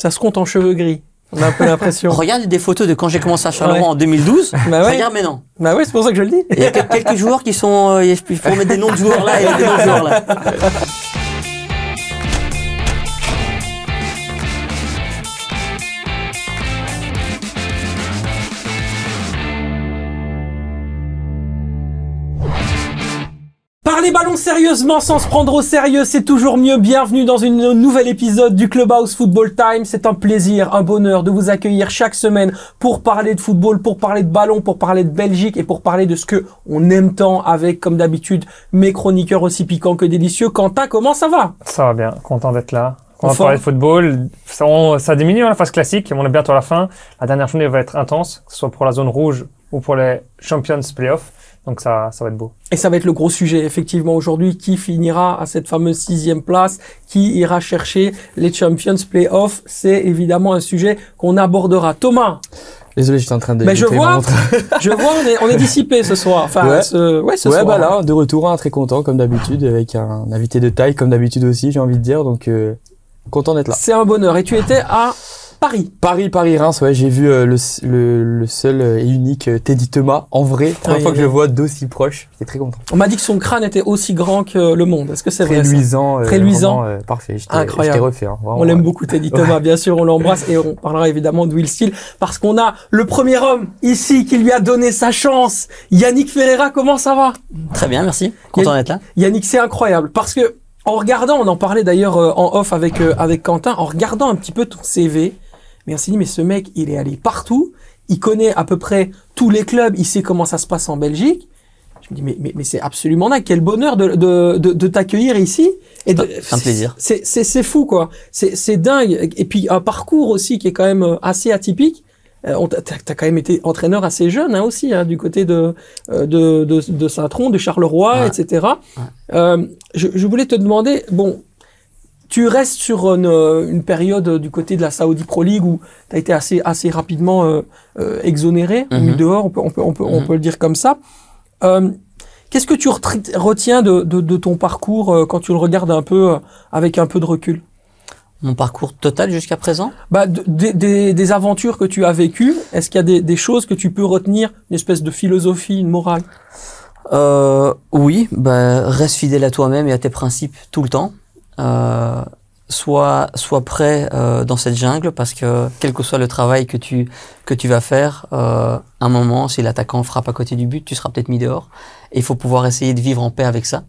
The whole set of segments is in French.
ça se compte en cheveux gris. On a un peu l'impression. Regarde des photos de quand j'ai commencé à faire le ouais. en 2012. Bah ouais. Regarde maintenant. Bah ouais, c'est pour ça que je le dis. Il y a quelques joueurs qui sont, euh, il faut mettre des noms de joueurs là et des noms de joueurs là. sérieusement sans se prendre au sérieux, c'est toujours mieux. Bienvenue dans un nouvel épisode du Clubhouse Football Time. C'est un plaisir, un bonheur de vous accueillir chaque semaine pour parler de football, pour parler de ballon, pour parler de Belgique et pour parler de ce que on aime tant avec, comme d'habitude, mes chroniqueurs aussi piquants que délicieux. Quentin, comment ça va Ça va bien, content d'être là. On va parler de football. Ça, ça diminue hein, la phase classique. On est bientôt à la fin. La dernière journée va être intense, que ce soit pour la zone rouge ou pour les Champions Playoffs. Donc ça, ça va être beau. Et ça va être le gros sujet, effectivement, aujourd'hui, qui finira à cette fameuse sixième place, qui ira chercher les Champions Playoff, c'est évidemment un sujet qu'on abordera. Thomas Désolé, j'étais en train de. Ben, Mais je vois, je vois, on est, dissipé ce soir. Enfin, ouais, ce, soir. bah là, de retour, hein, très content comme d'habitude, avec un invité de taille comme d'habitude aussi, j'ai envie de dire, donc euh, content d'être là. C'est un bonheur. Et tu étais à Paris. Paris, Paris, Reims, ouais, j'ai vu euh, le, seul euh, et unique euh, Teddy Thomas en vrai. Première fois que je le vois d'aussi proche, j'étais très content. On m'a dit que son crâne était aussi grand que le monde. Est-ce que c'est vrai luisant, Très luisant. parfait. Incroyable. J'étais refait, hein, on l'aime beaucoup Teddy Thomas, bien sûr, on l'embrasse et on parlera évidemment de Will Steele parce qu'on a le premier homme ici qui lui a donné sa chance. Yannick Ferreira, comment ça va Très bien, merci. Content d'être là. Yannick, c'est incroyable parce que en regardant, on en parlait d'ailleurs en off avec avec Quentin, en regardant un petit peu ton CV, mais s'est dit, mais ce mec, il est allé partout, il connaît à peu près tous les clubs, il sait comment ça se passe en Belgique. Je me dis, mais, c'est absolument dingue, quel bonheur de, t'accueillir ici. Et un plaisir. C'est fou, quoi. C'est dingue. Et puis un parcours aussi qui est quand même euh, assez atypique. Euh, as quand même été entraîneur assez jeune hein, aussi, hein, du côté euh, de, de, de, Saint-Tron, de Charleroi, etc. Euh, je, je, voulais te demander, bon, tu restes sur une, euh, une, période du côté de la Saudi Pro League où tu as été assez, assez rapidement euh, euh, exonéré, mis mhm. dehors, on peut, on peut, on mhm. peut, le dire comme ça. Euh, Qu'est-ce que tu retiens de, de, de ton parcours quand tu le regardes un peu avec un peu de recul Mon parcours total jusqu'à présent bah, des, des aventures que tu as vécues, est-ce qu'il y a des, des choses que tu peux retenir, une espèce de philosophie, une morale euh, oui, bah, reste fidèle à toi-même et à tes principes tout le temps. Euh, sois, prêt euh, dans cette jungle parce que quel que soit le travail que tu, que tu vas faire, euh, un moment, si l'attaquant frappe à côté du but, tu seras peut-être mis dehors. Et il faut pouvoir essayer de vivre en paix avec ça.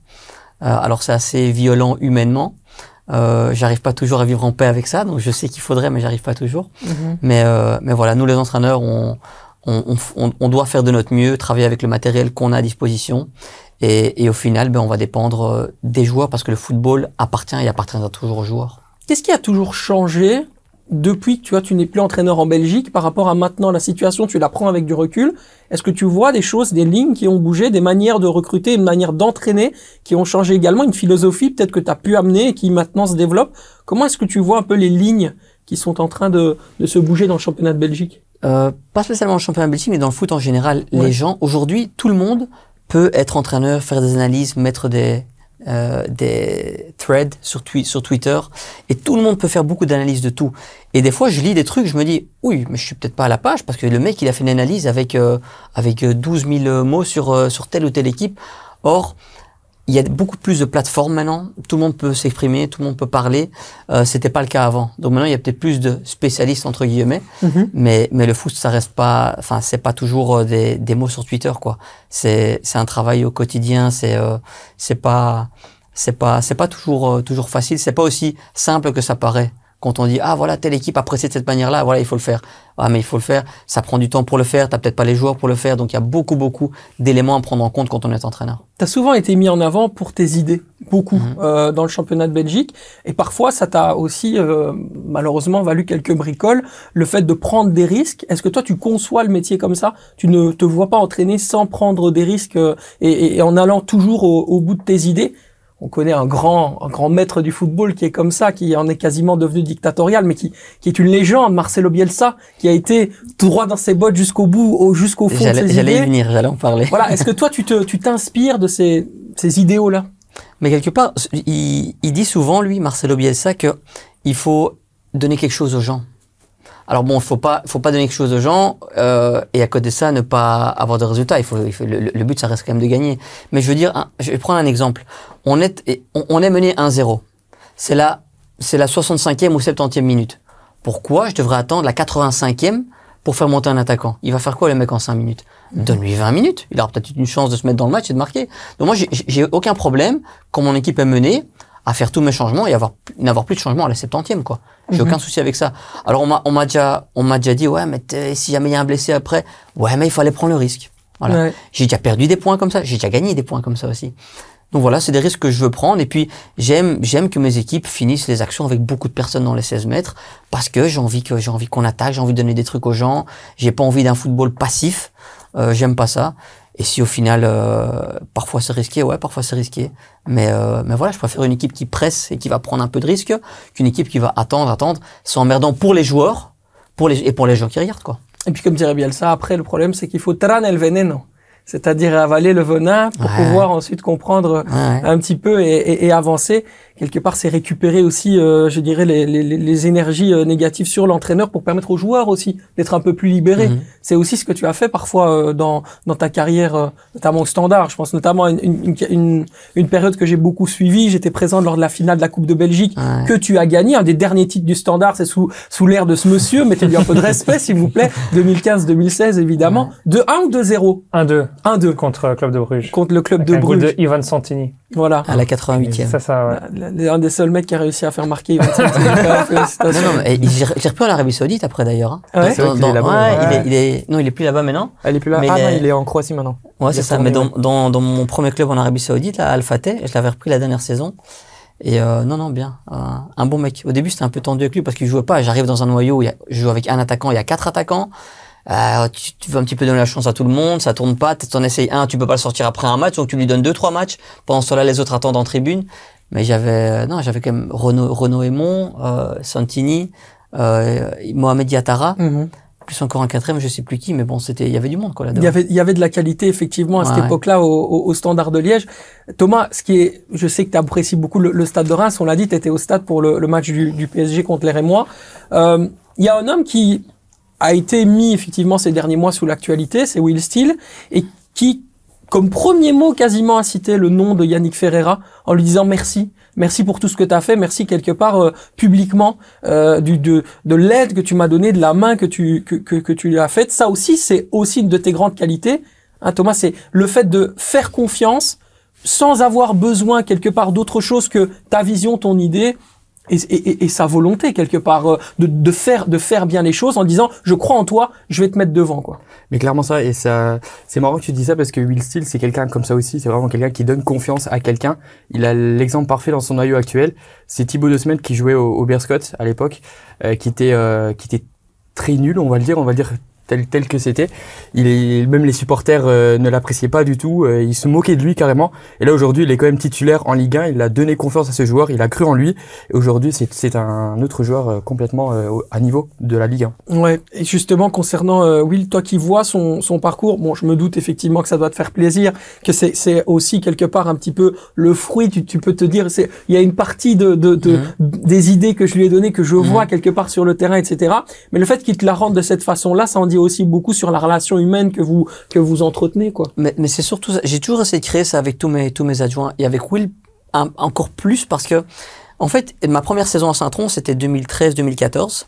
Euh, alors c'est assez violent humainement. j'arrive pas toujours à vivre en paix avec ça, donc je sais qu'il faudrait, mais j'arrive pas toujours. Mhm. Mais, mais voilà, nous les entraîneurs, on, doit faire de notre mieux, travailler avec le matériel qu'on a à disposition et, au final, ben, on va dépendre euh, des joueurs parce que le football appartient et appartiendra toujours aux joueurs. Qu'est-ce qui a toujours changé depuis que tu vois, tu n'es plus entraîneur en Belgique par rapport à maintenant la situation, tu la prends avec du recul. Est-ce que tu vois des choses, des lignes qui ont bougé, des manières de recruter, une manière d'entraîner qui ont changé également, une philosophie peut-être que tu as pu amener et qui maintenant se développe Comment est-ce que tu vois un peu les lignes qui sont en train de, de se bouger dans le championnat de Belgique euh, Pas spécialement le championnat de Belgique, mais dans le foot en général. Les gens, aujourd'hui, tout le monde peut être entraîneur, faire des analyses, mettre des, euh, des threads sur, sur Twitter, et tout le monde peut faire beaucoup d'analyses de tout. Et des fois, je lis des trucs, je me dis, oui, mais je suis peut-être pas à la page, parce que le mec, il a fait une analyse avec, euh, avec 12 euh, 000 mots sur, sur telle ou telle équipe. Or, il y a beaucoup plus de plateformes maintenant. Tout le monde peut s'exprimer, tout le monde peut parler. Euh, C'était pas le cas avant. Donc maintenant, il y a peut-être plus de spécialistes entre guillemets. Mhm. Mais mais le foot, ça reste pas. Enfin, c'est pas toujours euh, des, des, mots sur Twitter quoi. C'est c'est un travail au quotidien. C'est euh, c'est pas c'est pas c'est pas toujours euh, toujours facile. C'est pas aussi simple que ça paraît quand on dit ah voilà telle équipe a de cette manière-là, voilà il faut le faire. Ah mais il faut le faire, ça prend du temps pour le faire, t'as peut-être pas les joueurs pour le faire, donc il y a beaucoup beaucoup d'éléments à prendre en compte quand on est entraîneur. T'as souvent été mis en avant pour tes idées, beaucoup mhm. euh, dans le championnat de Belgique, et parfois ça t'a aussi euh, malheureusement valu quelques bricoles, le fait de prendre des risques. Est-ce que toi tu conçois le métier comme ça Tu ne te vois pas entraîner sans prendre des risques euh, et, en allant toujours au bout de tes idées on connaît un grand, grand maître du football qui est comme ça, qui en est quasiment devenu dictatorial, mais qui, qui est une légende, Marcelo Bielsa, qui a été droit dans ses bottes jusqu'au bout, jusqu'au fond de ses J'allais y venir, j'allais en parler. Voilà. Est-ce que toi, tu te, tu t'inspires de ces, ces idéaux-là? Mais quelque part, il, il dit souvent, lui, Marcelo Bielsa, que il faut donner quelque chose aux gens. Alors bon, faut pas, faut pas donner quelque chose aux gens euh, et à côté de ça, ne pas avoir de résultats. Il faut, il le, but, ça reste quand même de gagner. Mais je veux dire, hein, je vais prendre un exemple. On est, on, est mené 1-0. C'est la, c'est la 65e ou 70e minute. Pourquoi je devrais attendre la 85e pour faire monter un attaquant Il va faire quoi le mec en 5 minutes mhm. Donne-lui 20 minutes. Il aura peut-être une chance de se mettre dans le match et de marquer. Donc moi, j'ai aucun problème quand mon équipe est menée à faire tous mes changements et avoir n'avoir plus de changements à la septantième quoi. J'ai mhm. aucun souci avec ça. Alors on m'a on m'a déjà on m'a déjà dit ouais mais si jamais il y a un blessé après ouais mais il fallait prendre le risque. Voilà. J'ai déjà perdu des points comme ça, j'ai déjà gagné des points comme ça aussi. Donc voilà, c'est des risques que je veux prendre et puis j'aime j'aime que mes équipes finissent les actions avec beaucoup de personnes dans les 16 mètres parce que j'ai envie que j'ai envie qu'on attaque, j'ai envie de donner des trucs aux gens, j'ai pas envie d'un football passif. Euh, j'aime pas ça. Et si au final, euh, parfois c'est risqué, ouais, parfois c'est risqué. Mais, euh, mais voilà, je préfère une équipe qui presse et qui va prendre un peu de risque qu'une équipe qui va attendre, attendre. C'est emmerdant pour les joueurs pour les, et pour les gens qui regardent, quoi. Et puis, comme dirait Bielsa, après, le problème, c'est qu'il faut tran el veneno. C'est-à-dire avaler le venin pour pouvoir ensuite comprendre un petit peu et avancer quelque part, c'est récupérer aussi, euh, je dirais, les, les, les énergies euh, négatives sur l'entraîneur pour permettre aux joueurs aussi d'être un peu plus libérés. Mhm. C'est aussi ce que tu as fait parfois euh, dans, dans ta carrière, notamment au standard. Je pense notamment à une, une, une, période que j'ai beaucoup suivie. J'étais présent lors de la finale de la Coupe de Belgique que tu as gagné. Un des derniers titres du standard, c'est sous, sous l'ère de ce monsieur. Mettez-lui un peu de respect, s'il vous plaît. 2015-2016, évidemment. De 1 ou de 0 1-2. 1-2. Contre le Club de Bruges. Contre le Club de un Bruges. de Ivan Santini. Voilà. À la 88e. Ça, ça, ouais. Bah, un des seuls mecs qui a réussi à faire marquer Ivan Non, non, mais j'ai repris en Arabie Saoudite après d'ailleurs. Hein. il, est Non, il est plus là-bas maintenant. Il est plus là. ah il est... en Croatie maintenant. Ouais, c'est ça. Mais dans, dans, mon premier club en Arabie Saoudite, là, Al Fateh, je l'avais repris la dernière saison. Et euh, non, non, bien. un bon mec. Au début, c'était un peu tendu avec lui parce qu'il jouait pas. J'arrive dans un noyau, où je joue avec un attaquant, il y a quatre attaquants. Euh, tu, tu, veux un petit peu donner la chance à tout le monde, ça tourne pas, t'en essayes un, tu peux pas le sortir après un match, donc tu lui donnes deux, trois matchs. Pendant ce là les autres attendent en tribune. Mais j'avais, euh, non, j'avais quand même Renaud, Renaud Aymon, euh, Santini, euh, Mohamed Yatara, mhm. Plus encore un quatrième, je sais plus qui, mais bon, c'était, il y avait du monde, Il y avait, il y avait de la qualité, effectivement, à cette époque-là, au, Standard de Liège. Thomas, ce qui est, je sais que tu apprécies beaucoup le, stade de Reims, on l'a dit, tu étais au stade pour le, match du, du, PSG contre les Rémois. Il y a un homme qui, a été mis effectivement ces derniers mois sous l'actualité, c'est Will Steele, et qui, comme premier mot quasiment, a cité le nom de Yannick Ferreira en lui disant merci. Merci pour tout ce que tu as fait, merci quelque part euh, publiquement euh, du, de, l'aide que tu m'as donné de la main que tu, que, que, tu lui as faite. Ça aussi, c'est aussi une de tes grandes qualités. Hein, Thomas, c'est le fait de faire confiance sans avoir besoin quelque part d'autre chose que ta vision, ton idée et, sa volonté quelque part euh, de, faire de faire bien les choses en disant je crois en toi je vais te mettre devant quoi mais clairement ça et ça c'est marrant que tu dis ça parce que Will Steele c'est quelqu'un comme ça aussi c'est vraiment quelqu'un qui donne confiance à quelqu'un il a l'exemple parfait dans son noyau actuel c'est Thibaut de Smet qui jouait au, au Bearscott à l'époque euh, qui était euh, qui était très nul on va le dire on va le dire tel, que c'était. même les supporters euh, ne l'appréciaient pas du tout, euh, ils se moquaient de lui carrément. Et là aujourd'hui, il est quand même titulaire en Ligue 1, il a donné confiance à ce joueur, il a cru en lui. Et aujourd'hui, c'est un autre joueur euh, complètement à niveau de la Ligue 1. Ouais, et justement concernant Will, toi qui vois son, parcours, bon, je me doute effectivement que ça doit te faire plaisir, que c'est aussi quelque part un petit peu le fruit, tu, peux te dire, il y a une partie de, mhm. des idées que je lui ai données, que je mhm. vois quelque part sur le terrain, etc. Mais le fait qu'il te la rende de cette façon-là, ça en dit aussi beaucoup sur la relation humaine que vous, que vous entretenez, quoi. Mais, mais c'est surtout, j'ai toujours essayé de créer ça avec tous mes, tous mes adjoints. Et avec Will, encore plus parce que, en fait, ma première saison à Saint-Tron, c'était 2013-2014.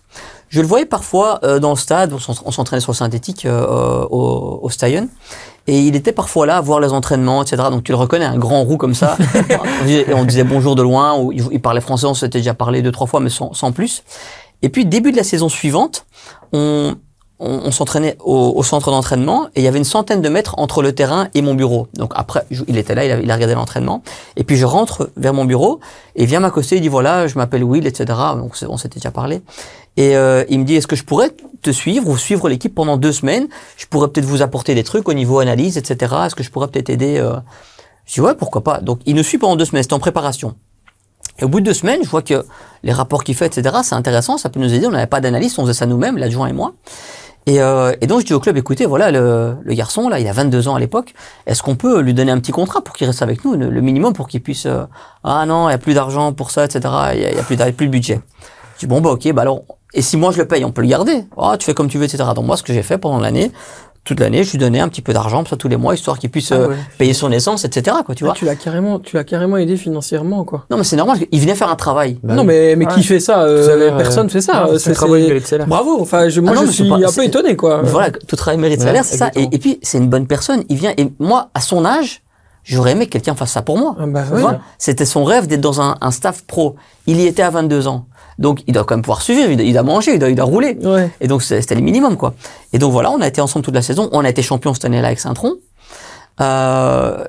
Je le voyais parfois euh, dans le stade, on s'entraînait sur le synthétique euh, au, au et il était parfois là à voir les entraînements, etc. Donc tu le reconnais, un grand roux comme ça. on, disait, on, disait, bonjour de loin, ou il, parlait français, on s'était déjà parlé deux, trois fois, mais sans, sans plus. Et puis, début de la saison suivante, on, on, s'entraînait au, centre d'entraînement et il y avait une centaine de mètres entre le terrain et mon bureau. Donc après, il était là, il a, regardé l'entraînement. Et puis je rentre vers mon bureau et il vient m'accoster, il dit voilà, je m'appelle Will, etc. Donc on s'était déjà parlé. Et euh, il me dit est-ce que je pourrais te suivre ou suivre l'équipe pendant deux semaines Je pourrais peut-être vous apporter des trucs au niveau analyse, etc. Est-ce que je pourrais peut-être aider euh? Je dis ouais, pourquoi pas. Donc il nous suit pendant deux semaines, c'était en préparation. Et au bout de deux semaines, je vois que les rapports qu'il fait, etc., c'est intéressant, ça peut nous aider. On n'avait pas d'analyse, on faisait ça nous-mêmes, l'adjoint et moi. Euh, et, donc je dis au club, écoutez, voilà, le, garçon, là, il a 22 ans à l'époque, est-ce qu'on peut lui donner un petit contrat pour qu'il reste avec nous, le, minimum pour qu'il puisse... Euh, ah non, il n'y a plus d'argent pour ça, etc. Il n'y a, a, plus de budget. Je dis, bon, bah ok, bah alors, et si moi je le paye, on peut le garder. Ah, tu fais comme tu veux, etc. Donc moi, ce que j'ai fait pendant l'année, toute l'année, je lui donnais un petit peu d'argent, ça, tous les mois, histoire qu'il puisse ah euh, payer son essence, etc. Quoi, tu ah, vois. Tu l'as carrément, tu l'as carrément aidé financièrement, quoi. Non, mais c'est normal. Il venait faire un travail. non, mais mais qui fait ça euh, Personne euh, fait ça. c'est travail Bravo. Enfin, je, moi, ah suis un peu étonné, quoi. Voilà, tout travail mérite salaire, c'est ça. Et, puis, c'est une bonne personne. Il vient. Et moi, à son âge, j'aurais aimé que quelqu'un fasse ça pour moi. Bah C'était son rêve d'être dans un, un staff pro. Il y était à 22 ans. Donc, il doit quand même pouvoir suivre, il doit, manger, il doit, rouler. Et donc, c'était le minimum, quoi. Et donc, voilà, on a été ensemble toute la saison. On a été champion cette année-là avec Saint-Tron. Euh,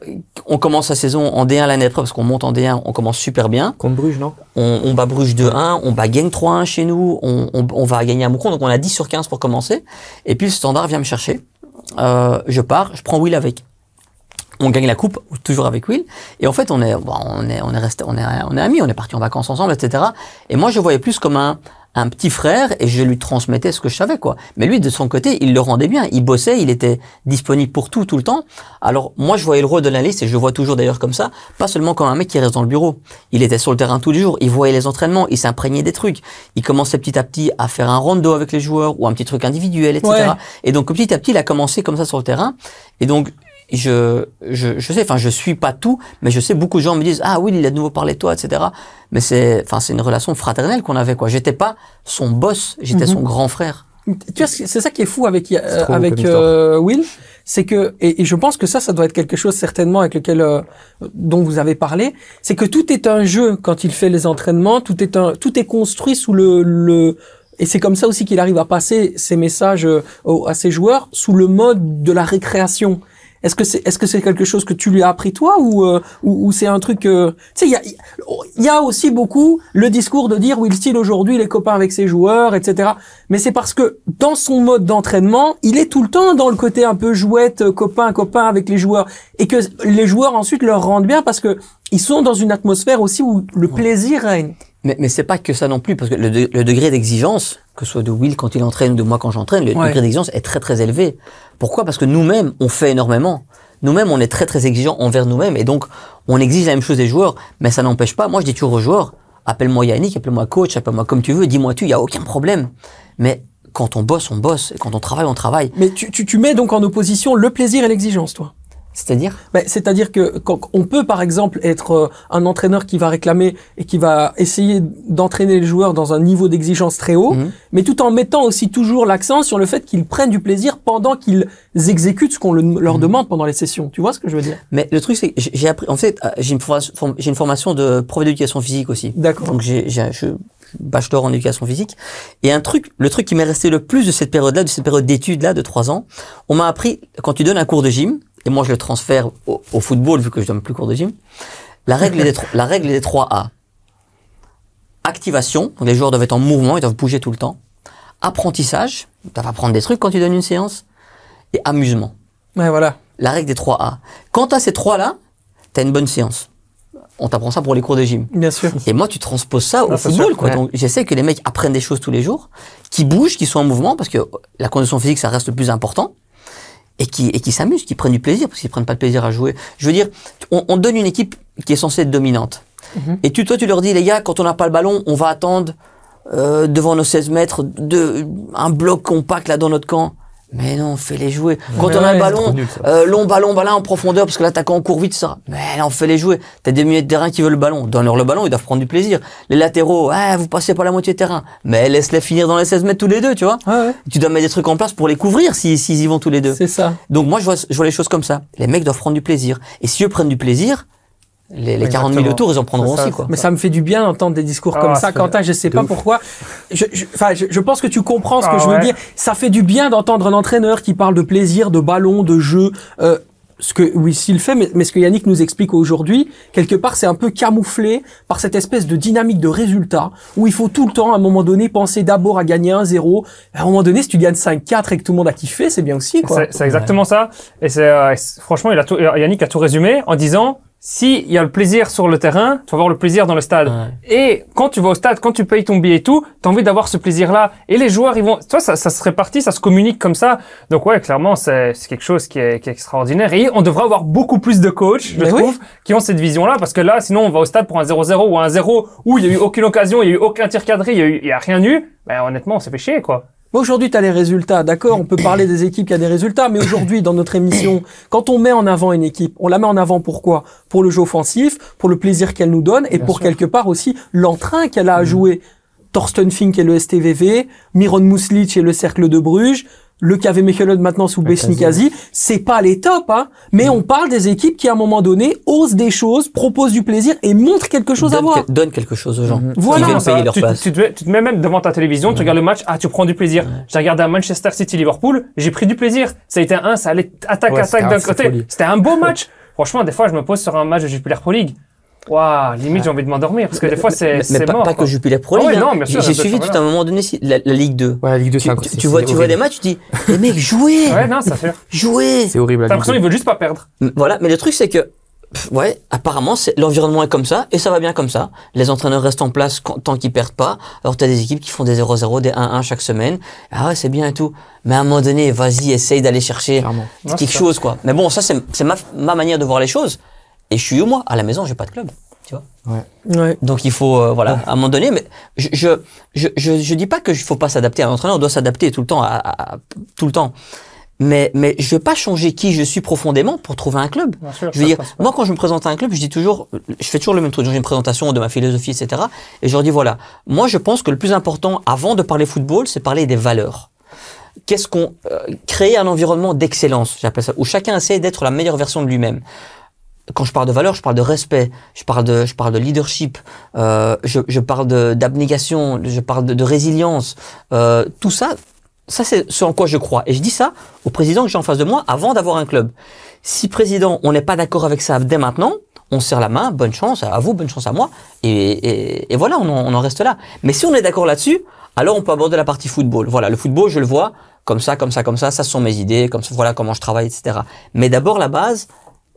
on commence la saison en D1 l'année après, parce qu'on monte en D1, on commence super bien. Contre Bruges, non on, on, bat Bruges 2-1, on bat Gang 3-1 chez nous, on, va gagner un Moucron, donc on a 10 sur 15 pour commencer. Et puis, le standard vient me chercher. Euh, je pars, je prends Will avec on gagne la coupe toujours avec Will et en fait on est on est on est resté on est on est amis on est parti en vacances ensemble etc et moi je voyais plus comme un un petit frère et je lui transmettais ce que je savais quoi mais lui de son côté il le rendait bien il bossait il était disponible pour tout tout le temps alors moi je voyais le rôle de l'analyste et je le vois toujours d'ailleurs comme ça pas seulement comme un mec qui reste dans le bureau il était sur le terrain tous les jours il voyait les entraînements il s'imprégnait des trucs il commençait petit à petit à faire un rondo avec les joueurs ou un petit truc individuel etc et donc petit à petit il a commencé comme ça sur le terrain et donc je, je, je sais, enfin, je suis pas tout, mais je sais, beaucoup de gens me disent, ah oui, il a de nouveau parlé de toi, etc. Mais c'est, enfin, c'est une relation fraternelle qu'on avait, quoi. J'étais pas son boss, j'étais mhm. son grand frère. Tu vois, c'est ça qui est fou avec, euh, avec euh, Will, c'est que, et, je pense que ça, ça doit être quelque chose certainement avec lequel, euh, dont vous avez parlé, c'est que tout est un jeu quand il fait les entraînements, tout est un, tout est construit sous le, le et c'est comme ça aussi qu'il arrive à passer ses messages à ses joueurs sous le mode de la récréation. Est-ce que c'est est-ce que c'est quelque chose que tu lui as appris toi ou euh, ou, c'est un truc euh, tu il y a aussi beaucoup le discours de dire Will Steele aujourd'hui les copains avec ses joueurs etc. Mais c'est parce que dans son mode d'entraînement il est tout le temps dans le côté un peu jouette euh, copain copain avec les joueurs et que les joueurs ensuite leur rendent bien parce que ils sont dans une atmosphère aussi où le plaisir règne. Mais, mais c'est pas que ça non plus, parce que le, degré d'exigence, que ce soit de Will quand il entraîne ou de moi quand j'entraîne, le degré d'exigence est très très élevé. Pourquoi Parce que nous-mêmes, on fait énormément. Nous-mêmes, on est très très exigeants envers nous-mêmes, et donc on exige la même chose des joueurs, mais ça n'empêche pas. Moi, je dis toujours aux joueurs, appelle-moi Yannick, appelle-moi coach, appelle-moi comme tu veux, dis-moi tu, il n'y a aucun problème. Mais quand on bosse, on bosse, et quand on travaille, on travaille. Mais tu, tu, tu mets donc en opposition le plaisir et l'exigence, toi c'est-à-dire C'est-à-dire que quand on peut par exemple être euh, un entraîneur qui va réclamer et qui va essayer d'entraîner les joueurs dans un niveau d'exigence très haut, mhm. mais tout en mettant aussi toujours l'accent sur le fait qu'ils prennent du plaisir pendant qu'ils exécutent ce qu'on leur mhm. demande pendant les sessions. Tu vois ce que je veux dire Mais le truc c'est que j'ai appris, en fait euh, j'ai une, formation, de prof d'éducation physique aussi. D'accord. Donc j'ai, je bachelor en éducation physique. Et un truc, le truc qui m'est resté le plus de cette période-là, de cette période d'études-là de trois ans, on m'a appris, quand tu donnes un cours de gym, et moi je le transfère au, football vu que je donne plus cours de gym. La règle, des, la règle des 3A. Activation, les joueurs doivent être en mouvement, ils doivent bouger tout le temps. Apprentissage, tu doivent apprendre des trucs quand tu donnes une séance. Et amusement. Ouais, voilà. La règle des trois a Quant à ces trois-là, tu as une bonne séance. On t'apprend ça pour les cours de gym. Bien sûr. Et moi, tu transposes ça ah, au football. quoi. j'essaie que les mecs apprennent des choses tous les jours, qui bougent, qui sont en mouvement, parce que la condition physique, ça reste le plus important et qui, et qui s'amusent, qui prennent du plaisir, parce qu'ils prennent pas de plaisir à jouer. Je veux dire, on, donne une équipe qui est censée être dominante. Mhm. Et tu, toi, tu leur dis, les gars, quand on n'a pas le ballon, on va attendre euh, devant nos 16 mètres de, un bloc compact là dans notre camp. Mais non, fais-les jouer. Quand on a un ballon, euh, long ballon, ballon en profondeur, parce que l'attaquant court vite, ça. Mais on fait les jouer. T'as des milieux de terrain qui veulent le ballon. Donne-leur le ballon, ils doivent prendre du plaisir. Les latéraux, vous passez pas la moitié de terrain. Mais laisse-les finir dans les 16 mètres tous les deux, tu vois. Tu dois mettre des trucs en place pour les couvrir s'ils si, y vont tous les deux. C'est ça. Donc moi, je vois, je vois les choses comme ça. Les mecs doivent prendre du plaisir. Et si eux prennent du plaisir, les, les 40 000 ils en prendront aussi. Quoi. Mais ça me fait du bien d'entendre des discours ah, comme ça. Quentin, je sais pas pourquoi. Je, je, pense que tu comprends ce que ah, je veux dire. Ça fait du bien d'entendre un entraîneur qui parle de plaisir, de ballon, de jeu. Euh, ce que oui, s'il fait, mais, ce que Yannick nous explique aujourd'hui, quelque part, c'est un peu camouflé par cette espèce de dynamique de résultat où il faut tout le temps, à un moment donné, penser d'abord à gagner 1-0. À un moment donné, si tu gagnes 5-4 et que tout le monde a kiffé, c'est bien aussi. C'est exactement ça. Euh, et c'est franchement, il a tout, Yannick a tout résumé en disant si il y a le plaisir sur le terrain, tu vas avoir le plaisir dans le stade. Et quand tu vas au stade, quand tu payes ton billet et tout, tu envie d'avoir ce plaisir-là. Et les joueurs, ils vont, tu ça, se répartit, ça se communique comme ça. Donc ouais, clairement, c'est quelque chose qui est, extraordinaire. Et on devrait avoir beaucoup plus de coachs, je trouve, qui ont cette vision-là. Parce que là, sinon, on va au stade pour un 0-0 ou un 0 où il y a eu aucune occasion, il y a eu aucun tir cadré, il y a, a rien eu. Ben, honnêtement, on s'est fait chier, quoi. Aujourd'hui, tu as les résultats, d'accord On peut parler des équipes qui a des résultats, mais aujourd'hui, dans notre émission, quand on met en avant une équipe, on la met en avant pourquoi Pour le jeu offensif, pour le plaisir qu'elle nous donne et pour quelque part aussi l'entrain qu'elle a à mm. jouer. Thorsten Fink et le STVV, Miron Muslic et le Cercle de Bruges, le KV Mechelen maintenant sous Besnikazi, c'est pas les tops, hein, mais mm. on parle des équipes qui à un moment donné osent des choses, proposent du plaisir et montrent quelque chose à voir. donne quelque chose aux gens. Mmh. Voilà. payer leur tu, Tu, te, mets même devant ta télévision, tu mm. regardes le match, ah tu prends du plaisir. J'ai regardé un Manchester City Liverpool, j'ai pris du plaisir. Ça a été un, ça allait attaque attaque d'un côté. C'était un beau match. Franchement, des fois je me pose sur un match de Jupiler Pro League. Waouh, limite j'ai envie de m'endormir parce que des fois c'est c'est Pas que je les pro league. J'ai suivi tout à un moment donné la, Ligue 2. Ouais, la Ligue 2 c'est Tu vois tu vois des matchs, tu dis les mecs jouez. Ouais, non, ça fait. Jouez. C'est horrible. T'as l'impression qu'ils veulent juste pas perdre. Voilà, mais le truc c'est que ouais, apparemment, l'environnement est comme ça et ça va bien comme ça. Les entraîneurs restent en place tant qu'ils perdent pas. Alors t'as des équipes qui font des 0-0, des 1-1 chaque semaine. Ah ouais, c'est bien et tout. Mais à un moment donné, vas-y, essaye d'aller chercher quelque chose, quoi. Mais bon, ça c'est ma manière de voir les choses. Et je suis où, moi À la maison, j'ai pas de club. Tu vois Donc il faut, euh, voilà, à un moment donné, mais je je, je, je, dis pas que faut pas s'adapter à un entraîneur, on doit s'adapter tout le temps, à, tout le temps. Mais, mais je vais pas changer qui je suis profondément pour trouver un club. je veux dire, moi quand je me présente à un club, je dis toujours, je fais toujours le même truc, j'ai une présentation de ma philosophie, etc. Et je leur dis voilà, moi je pense que le plus important avant de parler football, c'est parler des valeurs. Qu'est-ce qu'on crée euh, créer un environnement d'excellence, j'appelle ça, où chacun essaie d'être la meilleure version de lui-même quand je parle de valeur, je parle de respect, je parle de, je parle de leadership, euh, je, je, parle d'abnégation, je parle de, résilience. Euh, tout ça, ça c'est ce en quoi je crois. Et je dis ça au président que j'ai en face de moi avant d'avoir un club. Si président, on n'est pas d'accord avec ça dès maintenant, on serre la main, bonne chance à vous, bonne chance à moi, et, et, voilà, on en, on en reste là. Mais si on est d'accord là-dessus, alors on peut aborder la partie football. Voilà, le football, je le vois comme ça, comme ça, comme ça, ça sont mes idées, comme ça, voilà comment je travaille, etc. Mais d'abord la base,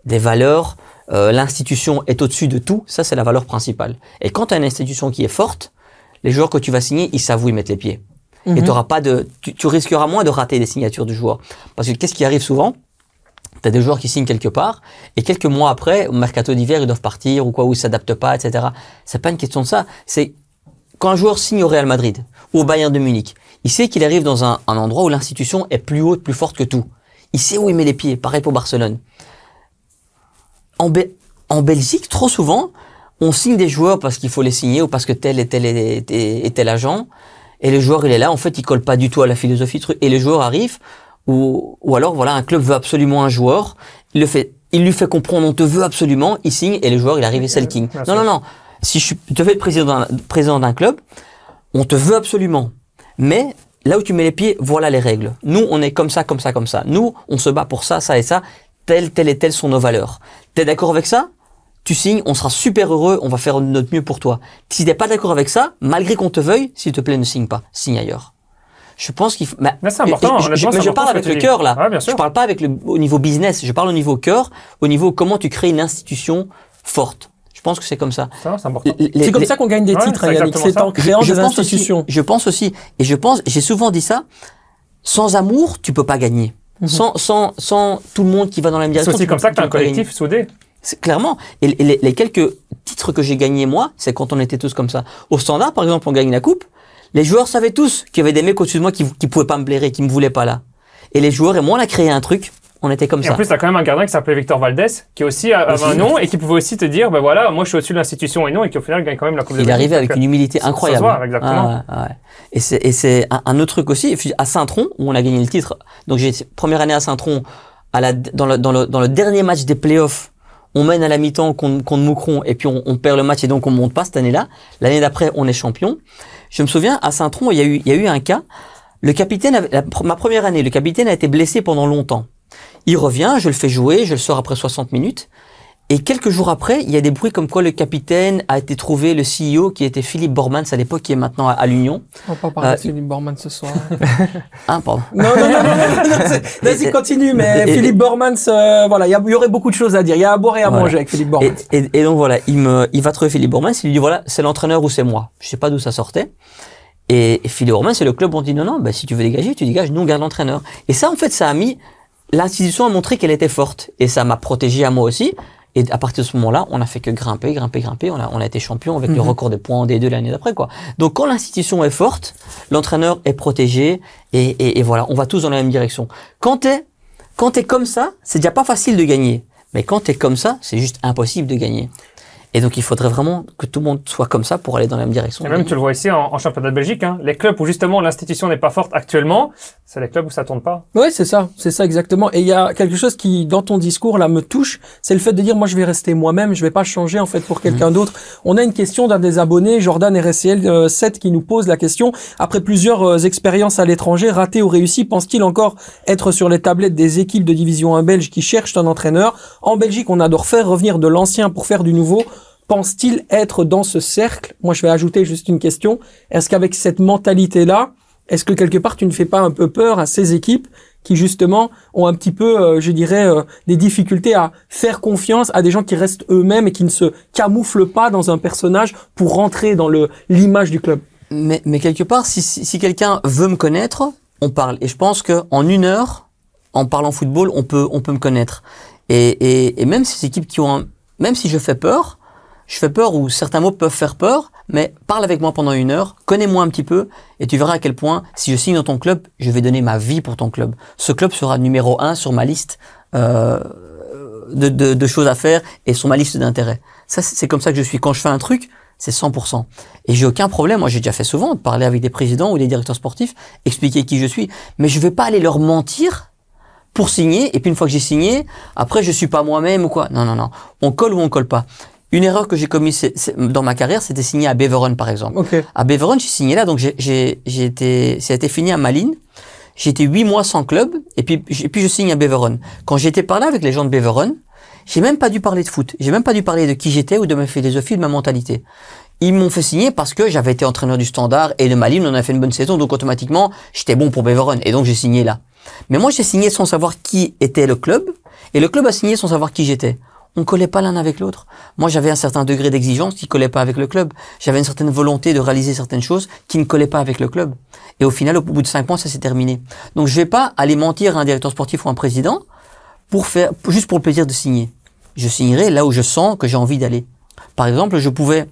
des valeurs, euh, l'institution est au-dessus de tout, ça c'est la valeur principale. Et quand tu as une institution qui est forte, les joueurs que tu vas signer, ils savent où ils mettent les pieds. Et mhm. t'auras pas de, tu, risqueras moins de rater des signatures du joueur. Parce que qu'est-ce qui arrive souvent T'as des joueurs qui signent quelque part et quelques mois après, au mercato d'hiver, ils doivent partir ou quoi, ou ils s'adaptent pas, etc. C'est pas une question de ça. C'est quand un joueur signe au Real Madrid ou au Bayern de Munich, il sait qu'il arrive dans un endroit où l'institution est plus haute, plus forte que tout. Il sait où il met les pieds. Pareil pour Barcelone en, en Belgique, trop souvent, on signe des joueurs parce qu'il faut les signer ou parce que tel et tel est tel agent. Et le joueur, il est là. En fait, il colle pas du tout à la philosophie. Et le joueur arrive. Ou, ou alors, voilà, un club veut absolument un joueur. Il le fait, il lui fait comprendre, on te veut absolument. Il signe et le joueur, il arrive et c'est le king. Non, non, non. Si je te fais président président d'un club, on te veut absolument. Mais là où tu mets les pieds, voilà les règles. Nous, on est comme ça, comme ça, comme ça. Nous, on se bat pour ça, ça et ça. Tel, tel et tel sont nos valeurs. T'es d'accord avec ça Tu signes, on sera super heureux, on va faire notre mieux pour toi. Si t'es pas d'accord avec ça, malgré qu'on te veuille, s'il te plaît, ne signe pas, signe ailleurs. Je pense qu'il faut. Mais c'est important. Hein, je, mais je parle avec le cœur là. Ouais, bien Je parle pas avec le au niveau business. Je parle au niveau cœur, au niveau comment tu crées une institution forte. Je pense que c'est comme ça. ça c'est comme ça qu'on gagne des ouais, titres, C'est en créant des institutions. je pense aussi, et je pense, j'ai souvent dit ça. Sans amour, tu peux pas gagner. Mhm. Sans, sans, tout le monde qui va dans la même direction. C'est aussi comme ça que tu un collectif soudé. Clairement. Et les, quelques titres que j'ai gagnés, moi, c'est quand on était tous comme ça. Au standard, par exemple, on gagne la coupe. Les joueurs savaient tous qu'il y avait des mecs au-dessus de moi qui ne pouvaient pas me blairer, qui ne me voulaient pas là. Et les joueurs et moi, on a créé un truc on était comme et ça. En plus, t'as quand même un gardien qui s'appelait Victor Valdés, qui aussi euh, avait un nom et qui pouvait aussi te dire, ben voilà, moi je suis au-dessus de l'institution et non, et qui au final gagne quand même la Coupe il de Il est arrivé avec une humilité euh, incroyable. exactement. ouais. Et c'est, et c'est un, autre truc aussi. À Saint-Tron, où on a gagné le titre. Donc j'ai première année à Saint-Tron, à la, dans, le, dans, le, dernier match des playoffs, on mène à la mi-temps contre, contre Moucron et puis on, on, perd le match et donc on monte pas cette année-là. L'année d'après, on est champion. Je me souviens, à Saint-Tron, il y a eu, il y a eu un cas. Le capitaine, ma première année, le capitaine a été blessé pendant longtemps. Il revient, je le fais jouer, je le sors après 60 minutes. Et quelques jours après, il y a des bruits comme quoi le capitaine a été trouvé, le CEO qui était Philippe Bormans à l'époque, qui est maintenant à, l'Union. On va pas parler euh, de Philippe Bormans ce soir. ah, pardon. Non, non, non, vas-y, continue, mais Philippe Bormans, euh, voilà, il y, aurait beaucoup de choses à dire. Il y a à boire et à manger avec Philippe Bormans. Et, donc voilà, il, me, il va trouver Philippe Bormans, il lui dit voilà, c'est l'entraîneur ou c'est moi. Je sais pas d'où ça sortait. Et, Philippe Bormans, c'est le club, on dit non, non, ben, si tu veux dégager, tu dégages, nous on garde l'entraîneur. Et ça, en fait, ça a mis l'institution a montré qu'elle était forte et ça m'a protégé à moi aussi. Et à partir de ce moment-là, on n'a fait que grimper, grimper, grimper. On a, on a été champion avec le mhm. record de points des deux l'année d'après, quoi. Donc, quand l'institution est forte, l'entraîneur est protégé et, et, voilà, on va tous dans la même direction. Quand t'es, quand es comme ça, c'est déjà pas facile de gagner. Mais quand t'es comme ça, c'est juste impossible de gagner. Et donc, il faudrait vraiment que tout le monde soit comme ça pour aller dans la même direction. Et même, tu le vois ici en, championnat de Belgique, hein, les clubs où justement l'institution n'est pas forte actuellement, c'est les clubs où ça tourne pas. Oui, c'est ça, c'est ça exactement. Et il y a quelque chose qui, dans ton discours, là, me touche, c'est le fait de dire, moi, je vais rester moi-même, je vais pas changer, en fait, pour quelqu'un mmh. d'autre. On a une question d'un des abonnés, Jordan RSCL7, euh, qui nous pose la question, après plusieurs euh, expériences à l'étranger, ratées ou réussies, pense-t-il encore être sur les tablettes des équipes de division 1 belge qui cherchent un entraîneur? En Belgique, on adore faire revenir de l'ancien pour faire du nouveau pense-t-il être dans ce cercle Moi, je vais ajouter juste une question. Est-ce qu'avec cette mentalité-là, est-ce que quelque part, tu ne fais pas un peu peur à ces équipes qui, justement, ont un petit peu, euh, je dirais, euh, des difficultés à faire confiance à des gens qui restent eux-mêmes et qui ne se camouflent pas dans un personnage pour rentrer dans l'image du club mais, quelque part, si, quelqu'un veut me connaître, on parle. Et je pense qu'en une heure, en parlant football, on peut, on peut me connaître. Et, et, et même ces équipes qui ont même si je fais peur, je fais peur ou certains mots peuvent faire peur, mais parle avec moi pendant une heure, connais-moi un petit peu et tu verras à quel point si je signe dans ton club, je vais donner ma vie pour ton club. Ce club sera numéro un sur ma liste euh, de, de, de, choses à faire et sur ma liste d'intérêts. Ça, c'est comme ça que je suis. Quand je fais un truc, c'est 100%. Et j'ai aucun problème. Moi, j'ai déjà fait souvent de parler avec des présidents ou des directeurs sportifs, expliquer qui je suis, mais je vais pas aller leur mentir pour signer, et puis une fois que j'ai signé, après je suis pas moi-même ou quoi. Non, non, non. On colle ou on colle pas. Une erreur que j'ai commise dans ma carrière, c'était signer à Beveron, par exemple. Okay. À Beveron, j'ai signé là, donc j'ai été, ça a été fini à Malines. J'étais huit mois sans club, et puis, et puis je signe à Beveron. Quand j'étais par là avec les gens de Beveron, j'ai même pas dû parler de foot. J'ai même pas dû parler de qui j'étais ou de ma philosophie, de ma mentalité. Ils m'ont fait signer parce que j'avais été entraîneur du Standard et de Malines, on a fait une bonne saison, donc automatiquement, j'étais bon pour Beveron, et donc j'ai signé là. Mais moi, j'ai signé sans savoir qui était le club, et le club a signé sans savoir qui j'étais on collait pas l'un avec l'autre. Moi, j'avais un certain degré d'exigence qui collait pas avec le club. J'avais une certaine volonté de réaliser certaines choses qui ne collaient pas avec le club. Et au final, au bout de cinq mois, ça s'est terminé. Donc, je vais pas aller mentir à un directeur sportif ou un président pour faire, juste pour le plaisir de signer. Je signerai là où je sens que j'ai envie d'aller. Par exemple, je pouvais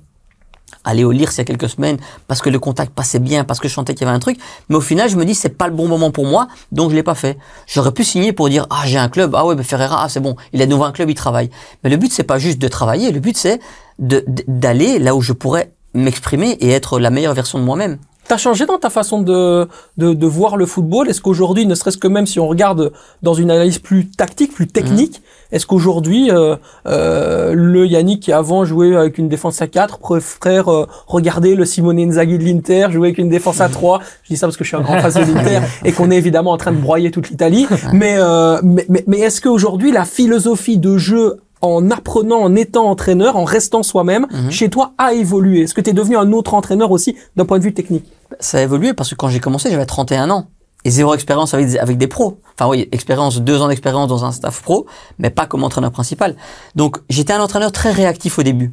aller au lire il y a quelques semaines parce que le contact passait bien, parce que je sentais qu'il y avait un truc. Mais au final, je me dis, c'est pas le bon moment pour moi, donc je l'ai pas fait. J'aurais pu signer pour dire, ah, j'ai un club, ah ouais, mais Ferreira, ah, c'est bon, il a nouveau un club, il travaille. Mais le but, c'est pas juste de travailler, le but, c'est d'aller là où je pourrais m'exprimer et être la meilleure version de moi-même. T'as changé dans ta façon de, de, voir le football Est-ce qu'aujourd'hui, ne serait-ce que même si on regarde dans une analyse plus tactique, plus technique, est-ce qu'aujourd'hui, euh, euh, le Yannick qui avant jouait avec une défense à 4 préfère euh, regarder le Simone Inzaghi de l'Inter jouer avec une défense à 3 Je dis ça parce que je suis un grand fan de l'Inter et qu'on est évidemment en train de broyer toute l'Italie. Mais, mais, mais, est-ce qu'aujourd'hui, la philosophie de jeu en apprenant, en étant entraîneur, en restant soi-même, mhm. chez toi a évolué Est-ce que tu es devenu un autre entraîneur aussi d'un point de vue technique Ça a évolué parce que quand j'ai commencé, j'avais 31 ans et zéro expérience avec, des, pros. Enfin oui, expérience, deux ans d'expérience dans un staff pro, mais pas comme entraîneur principal. Donc j'étais un entraîneur très réactif au début,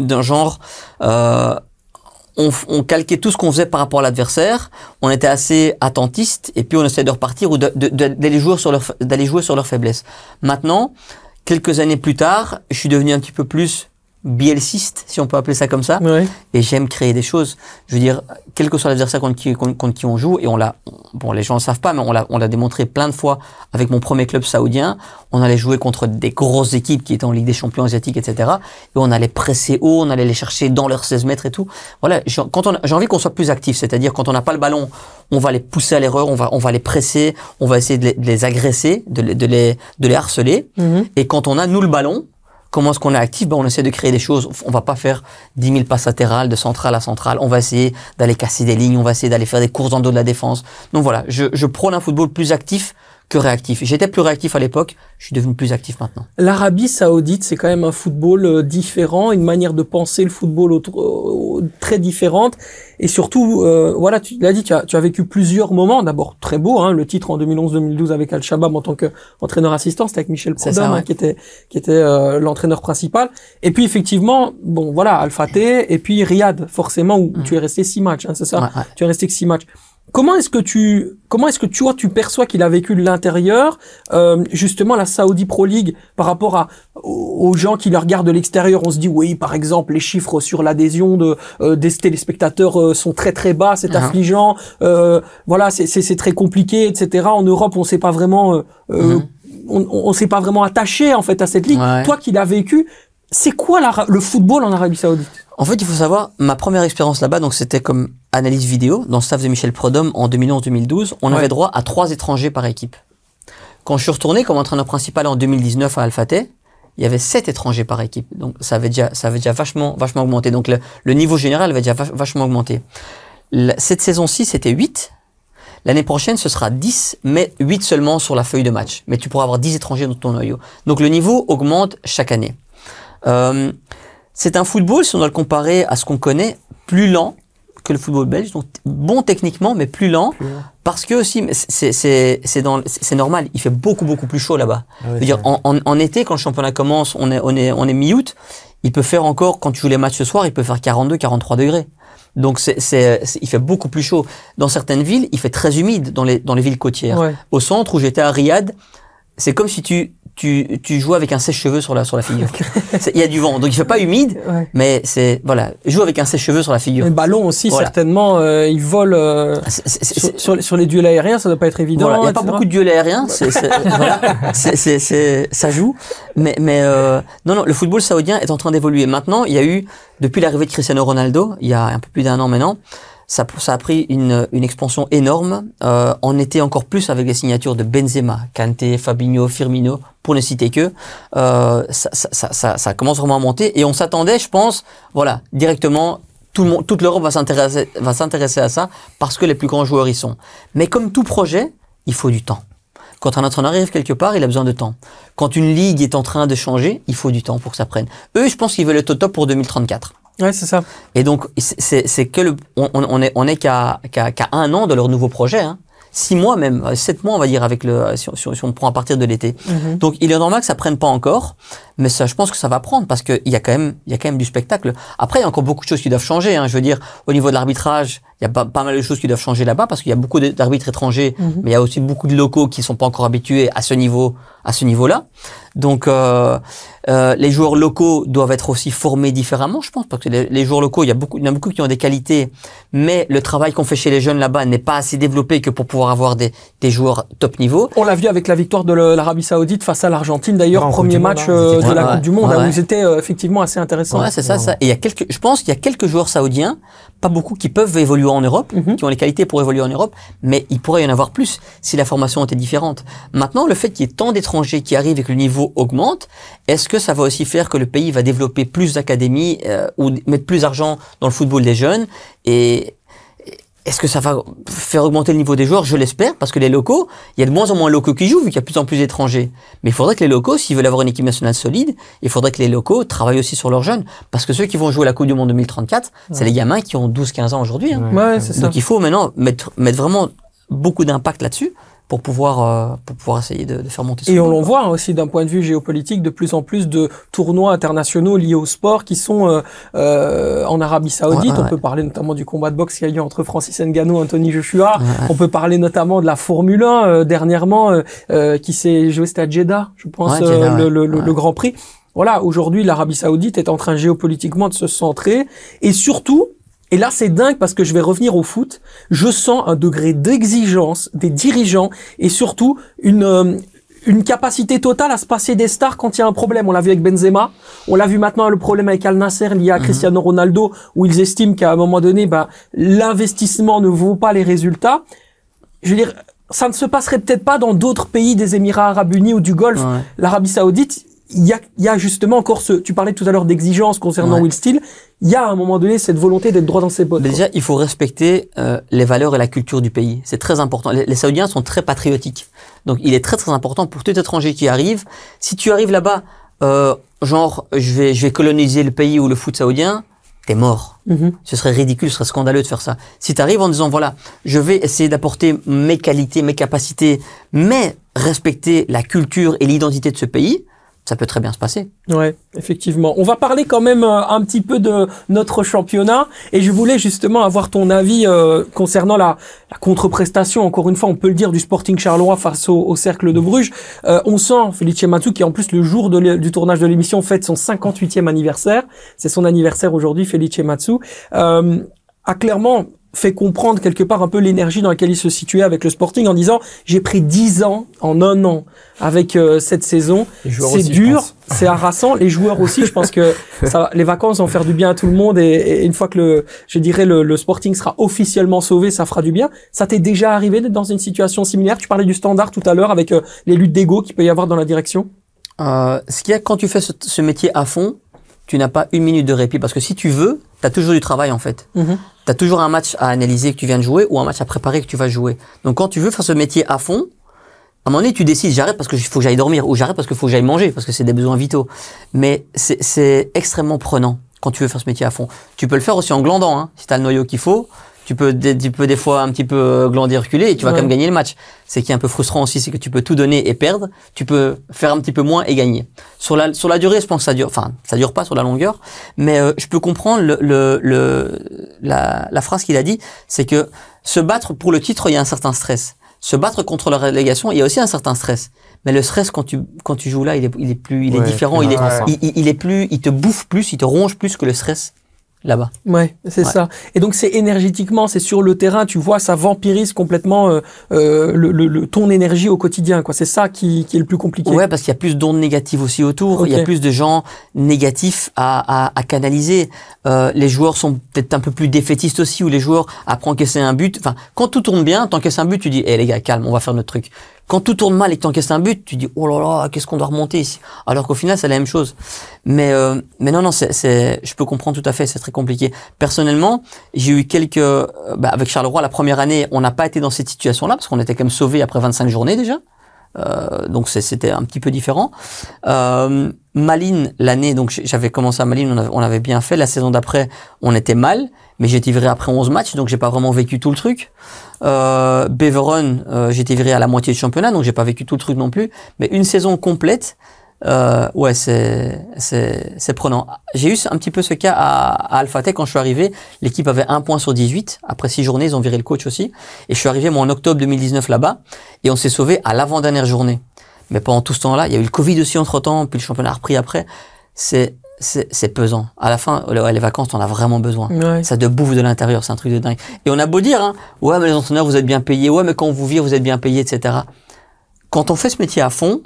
d'un genre, euh, on, calquait tout ce qu'on faisait par rapport à l'adversaire, on était assez attentiste, et puis on essayait de repartir ou d'aller jouer sur leur d'aller jouer sur leurs faiblesses. Maintenant, quelques années plus tard, je suis devenu un petit peu plus bielciste, si on peut appeler ça comme ça. Et j'aime créer des choses. Je veux dire, quel que soit l'adversaire contre qui, contre, qui on joue, et on l'a, bon, les gens ne savent pas, mais on l'a, on l'a démontré plein de fois avec mon premier club saoudien. On allait jouer contre des grosses équipes qui étaient en Ligue des Champions asiatiques, etc. Et on allait presser haut, on allait les chercher dans leurs 16 mètres et tout. Voilà. Quand j'ai envie qu'on soit plus actif. C'est-à-dire, quand on n'a pas le ballon, on va les pousser à l'erreur, on va, on va les presser, on va essayer de les, agresser, de les, de les, harceler. Mhm. Et quand on a, nous, le ballon, Comment est-ce qu'on est actif ben, On essaie de créer des choses. On va pas faire 10 000 passes latérales de centrale à centrale. On va essayer d'aller casser des lignes. On va essayer d'aller faire des courses en dos de la défense. Donc voilà, je, je prône un football plus actif que réactif. J'étais plus réactif à l'époque, je suis devenu plus actif maintenant. L'Arabie saoudite, c'est quand même un football euh, différent, une manière de penser le football euh, très différente. Et surtout, euh, voilà, tu l'as dit, tu as, vécu plusieurs moments. D'abord, très beau, hein, le titre en 2011-2012 avec Al-Shabaab en tant qu'entraîneur assistant, c'était avec Michel Prudhomme hein, qui était, qui était l'entraîneur principal. Et puis, effectivement, bon, voilà, Al-Fateh, et puis Riyad, forcément, où mm. tu es resté six matchs, hein, c'est ça Tu es resté que six matchs. Comment est-ce que tu comment est-ce que tu vois tu perçois qu'il a vécu de l'intérieur euh, justement la Saudi Pro League par rapport à aux gens qui la regardent de l'extérieur on se dit oui par exemple les chiffres sur l'adhésion de euh, des téléspectateurs euh, sont très très bas c'est uh-huh. affligeant voilà c'est très compliqué etc en Europe on sait pas vraiment uh-huh. on, s'est pas vraiment attaché en fait à cette ligue toi qui l'as vécu c'est quoi le football en Arabie Saoudite en fait, il faut savoir, ma première expérience là-bas, donc c'était comme analyse vidéo, dans le staff de Michel Prodhomme en 2011-2012, on avait droit à trois étrangers par équipe. Quand je suis retourné comme entraîneur principal en 2019 à AlphaT, il y avait sept étrangers par équipe. Donc ça avait déjà, ça avait déjà vachement, vachement augmenté. Donc le, niveau général avait déjà vachement augmenté. Cette saison-ci, c'était 8. L'année prochaine, ce sera 10, mais 8 seulement sur la feuille de match. Mais tu pourras avoir dix étrangers dans ton noyau. Donc le niveau augmente chaque année. Euh, c'est un football, si on doit le comparer à ce qu'on connaît, plus lent que le football belge, donc bon techniquement, mais plus lent, parce que aussi, c'est normal, il fait beaucoup, beaucoup plus chaud là-bas. Ah dire en, en, été, quand le championnat commence, on est, on est, on est mi-août, il peut faire encore, quand tu joues les matchs ce soir, il peut faire 42, 43 degrés. Donc c'est, il fait beaucoup plus chaud. Dans certaines villes, il fait très humide dans les, dans les villes côtières. Au centre où j'étais à Riyad, c'est comme si tu tu, joues avec un sèche-cheveux sur la, sur la figure. Il y a du vent, donc il fait pas humide, mais c'est voilà, joue avec un sèche-cheveux sur la figure. Le ballon aussi, certainement, euh, il vole euh, ah, sur, sur, les duels aériens, ça doit pas être évident. Il n'y a pas beaucoup de duels aériens, c'est, ça joue, mais, euh, non, non, le football saoudien est en train d'évoluer. Maintenant, il y a eu, depuis l'arrivée de Cristiano Ronaldo, il y a un peu plus d'un an maintenant, ça, ça a pris une, expansion énorme. Euh, on était encore plus avec les signatures de Benzema, Kanté, Fabinho, Firmino, pour ne citer que. Euh, ça, ça, commence vraiment à monter et on s'attendait, je pense, voilà, directement. Tout le monde, toute l'Europe va s'intéresser, va s'intéresser à ça parce que les plus grands joueurs y sont. Mais comme tout projet, il faut du temps. Quand un entraîneur arrive quelque part, il a besoin de temps. Quand une ligue est en train de changer, il faut du temps pour que ça prenne. Eux, je pense qu'ils veulent être au top pour 2034. Ouais, c'est ça. Et donc, c'est que le, on, on est, on est qu'à qu'à qu'à un an de leur nouveau projet. Hein. Six mois même, euh, sept mois on va dire avec le, euh, si, on, prend à partir de l'été. Mm-hmm. Donc il est normal que ça prenne pas encore, mais ça, je pense que ça va prendre parce qu'il y a quand même, il y a quand même du spectacle. Après, il y a encore beaucoup de choses qui doivent changer. Hein. Je veux dire, au niveau de l'arbitrage, il y a pas, pas, mal de choses qui doivent changer là-bas parce qu'il y a beaucoup d'arbitres étrangers, mhm. mais il y a aussi beaucoup de locaux qui sont pas encore habitués à ce niveau, à ce niveau-là. Donc, euh, euh, les joueurs locaux doivent être aussi formés différemment, je pense, parce que les, joueurs locaux, il y a beaucoup, il y en a beaucoup qui ont des qualités, mais le travail qu'on fait chez les jeunes là-bas n'est pas assez développé que pour pouvoir avoir des, des joueurs top niveau. On l'a vu avec la victoire de l'Arabie Saoudite face à l'Argentine, d'ailleurs, bah, premier match. Hein. Euh, de la Coupe du Monde, où hein, c'était euh, effectivement assez intéressant. c'est ça, Et il y a quelques, je pense qu'il y a quelques joueurs saoudiens, pas beaucoup, qui peuvent évoluer en Europe, mhm. qui ont les qualités pour évoluer en Europe, mais il pourrait y en avoir plus si la formation était différente. Maintenant, le fait qu'il y ait tant d'étrangers qui arrivent et que le niveau augmente, est-ce que ça va aussi faire que le pays va développer plus d'académies euh, ou mettre plus d'argent dans le football des jeunes et est-ce que ça va faire augmenter le niveau des joueurs Je l'espère, parce que les locaux, il y a de moins en moins locaux qui jouent, vu qu'il y a de plus en plus d'étrangers. Mais il faudrait que les locaux, s'ils veulent avoir une équipe nationale solide, il faudrait que les locaux travaillent aussi sur leurs jeunes. Parce que ceux qui vont jouer la Coupe du Monde 2034, c'est les gamins qui ont 12-15 ans aujourd'hui. Hein. Donc il faut maintenant mettre vraiment beaucoup d'impact là-dessus pour pouvoir, euh, pour pouvoir essayer de, de faire monter. Et on l'en voit aussi d'un point de vue géopolitique, de plus en plus de tournois internationaux liés au sport qui sont euh, euh, en Arabie Saoudite. on peut parler notamment du combat de boxe qui a eu entre Francis Ngannou et Anthony Joshua. On peut parler notamment de la Formule 1 dernièrement qui s'est jouée à Jeddah, je pense, le Grand Prix. Voilà, aujourd'hui l'Arabie Saoudite est en train géopolitiquement de se centrer et surtout et là, c'est dingue parce que je vais revenir au foot. Je sens un degré d'exigence des dirigeants et surtout une, euh, une capacité totale à se passer des stars quand il y a un problème. On l'a vu avec Benzema, on l'a vu maintenant le problème avec Al Nasser lié à mhm. Cristiano Ronaldo, où ils estiment qu'à un moment donné, bah, l'investissement ne vaut pas les résultats. Je veux dire, ça ne se passerait peut-être pas dans d'autres pays des Émirats Arabes Unis ou du Golfe. L'Arabie Saoudite, il y a, justement encore ce... Tu parlais tout à l'heure d'exigence concernant Will Steele il y a à un moment donné cette volonté d'être droit dans ses bottes. déjà, il faut respecter euh, les valeurs et la culture du pays. C'est très important. Les, Saoudiens sont très patriotiques. Donc, il est très très important pour tout étranger qui arrive. Si tu arrives là-bas, euh, genre, je vais, je vais coloniser le pays ou le foot saoudien, t'es mort. Mhm. Ce serait ridicule, ce serait scandaleux de faire ça. Si tu arrives en disant, voilà, je vais essayer d'apporter mes qualités, mes capacités, mais respecter la culture et l'identité de ce pays, ça peut très bien se passer. Ouais, effectivement. On va parler quand même euh, un petit peu de notre championnat et je voulais justement avoir ton avis euh, concernant la, la contre-prestation, encore une fois, on peut le dire, du Sporting Charleroi face au, au Cercle de Bruges. Euh, on sent Felice Matsu qui, en plus, le jour du tournage de l'émission, fête son 58e anniversaire. C'est son anniversaire aujourd'hui, Felice Euh, a clairement fait comprendre quelque part un peu l'énergie dans laquelle il se situait avec le Sporting en disant j'ai pris 10 ans en un an avec euh, cette saison. C'est dur, c'est harassant. Les joueurs aussi, je pense que ça, les vacances vont faire du bien à tout le monde et, une fois que le, je dirais le, Sporting sera officiellement sauvé, ça fera du bien. Ça t'est déjà arrivé d'être dans une situation similaire Tu parlais du standard tout à l'heure avec euh, les luttes d'ego qui peut y avoir dans la direction. Euh, ce qu'il y quand tu fais ce, métier à fond, tu n'as pas une minute de répit parce que si tu veux, tu as toujours du travail en fait. Mm-hmm tu toujours un match à analyser que tu viens de jouer ou un match à préparer que tu vas jouer. Donc quand tu veux faire ce métier à fond, à un moment donné, tu décides, j'arrête parce qu'il faut que j'aille dormir ou j'arrête parce qu'il faut que j'aille manger, parce que c'est des besoins vitaux. Mais c'est extrêmement prenant quand tu veux faire ce métier à fond. Tu peux le faire aussi en glandant, hein, si tu as le noyau qu'il faut tu peux, tu peux des fois un petit peu euh, glander, reculer et tu vas quand même gagner le match. C'est qui est un peu frustrant aussi, c'est que tu peux tout donner et perdre. Tu peux faire un petit peu moins et gagner. Sur la, sur la durée, je pense que ça dure, enfin, ça dure pas sur la longueur, mais euh, je peux comprendre le, le, la, phrase qu'il a dit, c'est que se battre pour le titre, il y a un certain stress. Se battre contre la relégation, il y a aussi un certain stress. Mais le stress quand tu quand tu joues là, il est plus il est différent, il est il est plus il te bouffe plus, il te ronge plus que le stress là-bas. Ouais, c'est ça. Et donc c'est énergétiquement, c'est sur le terrain, tu vois, ça vampirise complètement euh, euh, le, ton énergie au quotidien. Quoi. C'est ça qui, est le plus compliqué. Ouais, parce qu'il y a plus d'ondes négatives aussi autour. Il y a plus de gens négatifs à, canaliser. Euh, les joueurs sont peut-être un peu plus défaitistes aussi, ou les joueurs que c'est un but. Enfin, quand tout tourne bien, tant t'encaisses un but, tu dis, hé eh, les gars, calme, on va faire notre truc. Quand tout tourne mal et que tu encaisses un but, tu dis oh là là, qu'est-ce qu'on doit remonter ici Alors qu'au final, c'est la même chose. Mais euh, mais non non, c'est je peux comprendre tout à fait, c'est très compliqué. Personnellement, j'ai eu quelques euh, bah, avec Charleroi la première année, on n'a pas été dans cette situation là parce qu'on était quand même sauvé après 25 journées déjà. Euh, donc c'était un petit peu différent. Euh, l'année donc j'avais commencé à Maline, on avait, on avait bien fait. La saison d'après, on était mal mais j'ai été viré après 11 matchs, donc j'ai pas vraiment vécu tout le truc. Euh, Beveron, euh, j'ai été viré à la moitié du championnat, donc j'ai pas vécu tout le truc non plus. Mais une saison complète, euh, ouais, c'est, c'est, prenant. J'ai eu un petit peu ce cas à, à AlphaTech quand je suis arrivé. L'équipe avait un point sur 18. Après 6 journées, ils ont viré le coach aussi. Et je suis arrivé, moi, en octobre 2019 là-bas. Et on s'est sauvé à l'avant-dernière journée. Mais pendant tout ce temps-là, il y a eu le Covid aussi entre temps, puis le championnat a repris après. C'est c'est pesant. À la fin, les vacances, on a vraiment besoin. Ça te bouffe de l'intérieur, c'est un truc de dingue. Et on a beau dire, hein, ouais, mais les entraîneurs, vous êtes bien payés, ouais, mais quand vous vire, vous êtes bien payés, etc. Quand on fait ce métier à fond,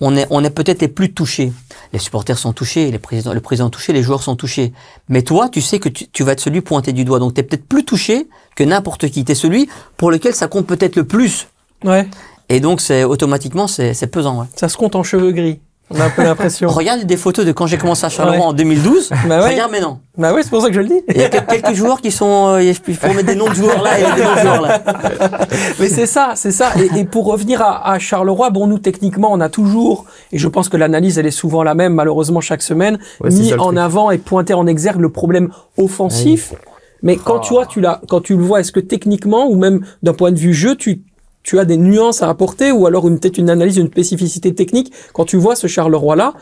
on est, on est peut-être les plus touchés. Les supporters sont touchés, les présidents, le président est touché, les joueurs sont touchés. Mais toi, tu sais que tu, vas être celui pointé du doigt. Donc, tu es peut-être plus touché que n'importe qui. Tu es celui pour lequel ça compte peut-être le plus. Ouais. Et donc, c'est automatiquement, c'est pesant. Ça se compte en cheveux gris. On a un peu l'impression. regarde des photos de quand j'ai commencé à Charleroi en 2012. Bah ouais. Regarde maintenant. Bah ouais, c'est pour ça que je le dis. Il y a quelques joueurs qui sont. Euh, il faut mettre des noms de joueurs là et des joueurs là. Mais c'est ça, c'est ça. Et, pour revenir à, Charleroi, bon, nous techniquement, on a toujours, et je pense que l'analyse, elle est souvent la même, malheureusement, chaque semaine, mis en avant et pointé en exergue le problème offensif. Mais quand tu vois, tu l'as, quand tu le vois, est-ce que techniquement ou même d'un point de vue jeu, tu tu as des nuances à apporter ou alors peut-être une analyse, une spécificité technique quand tu vois ce Charleroi-là,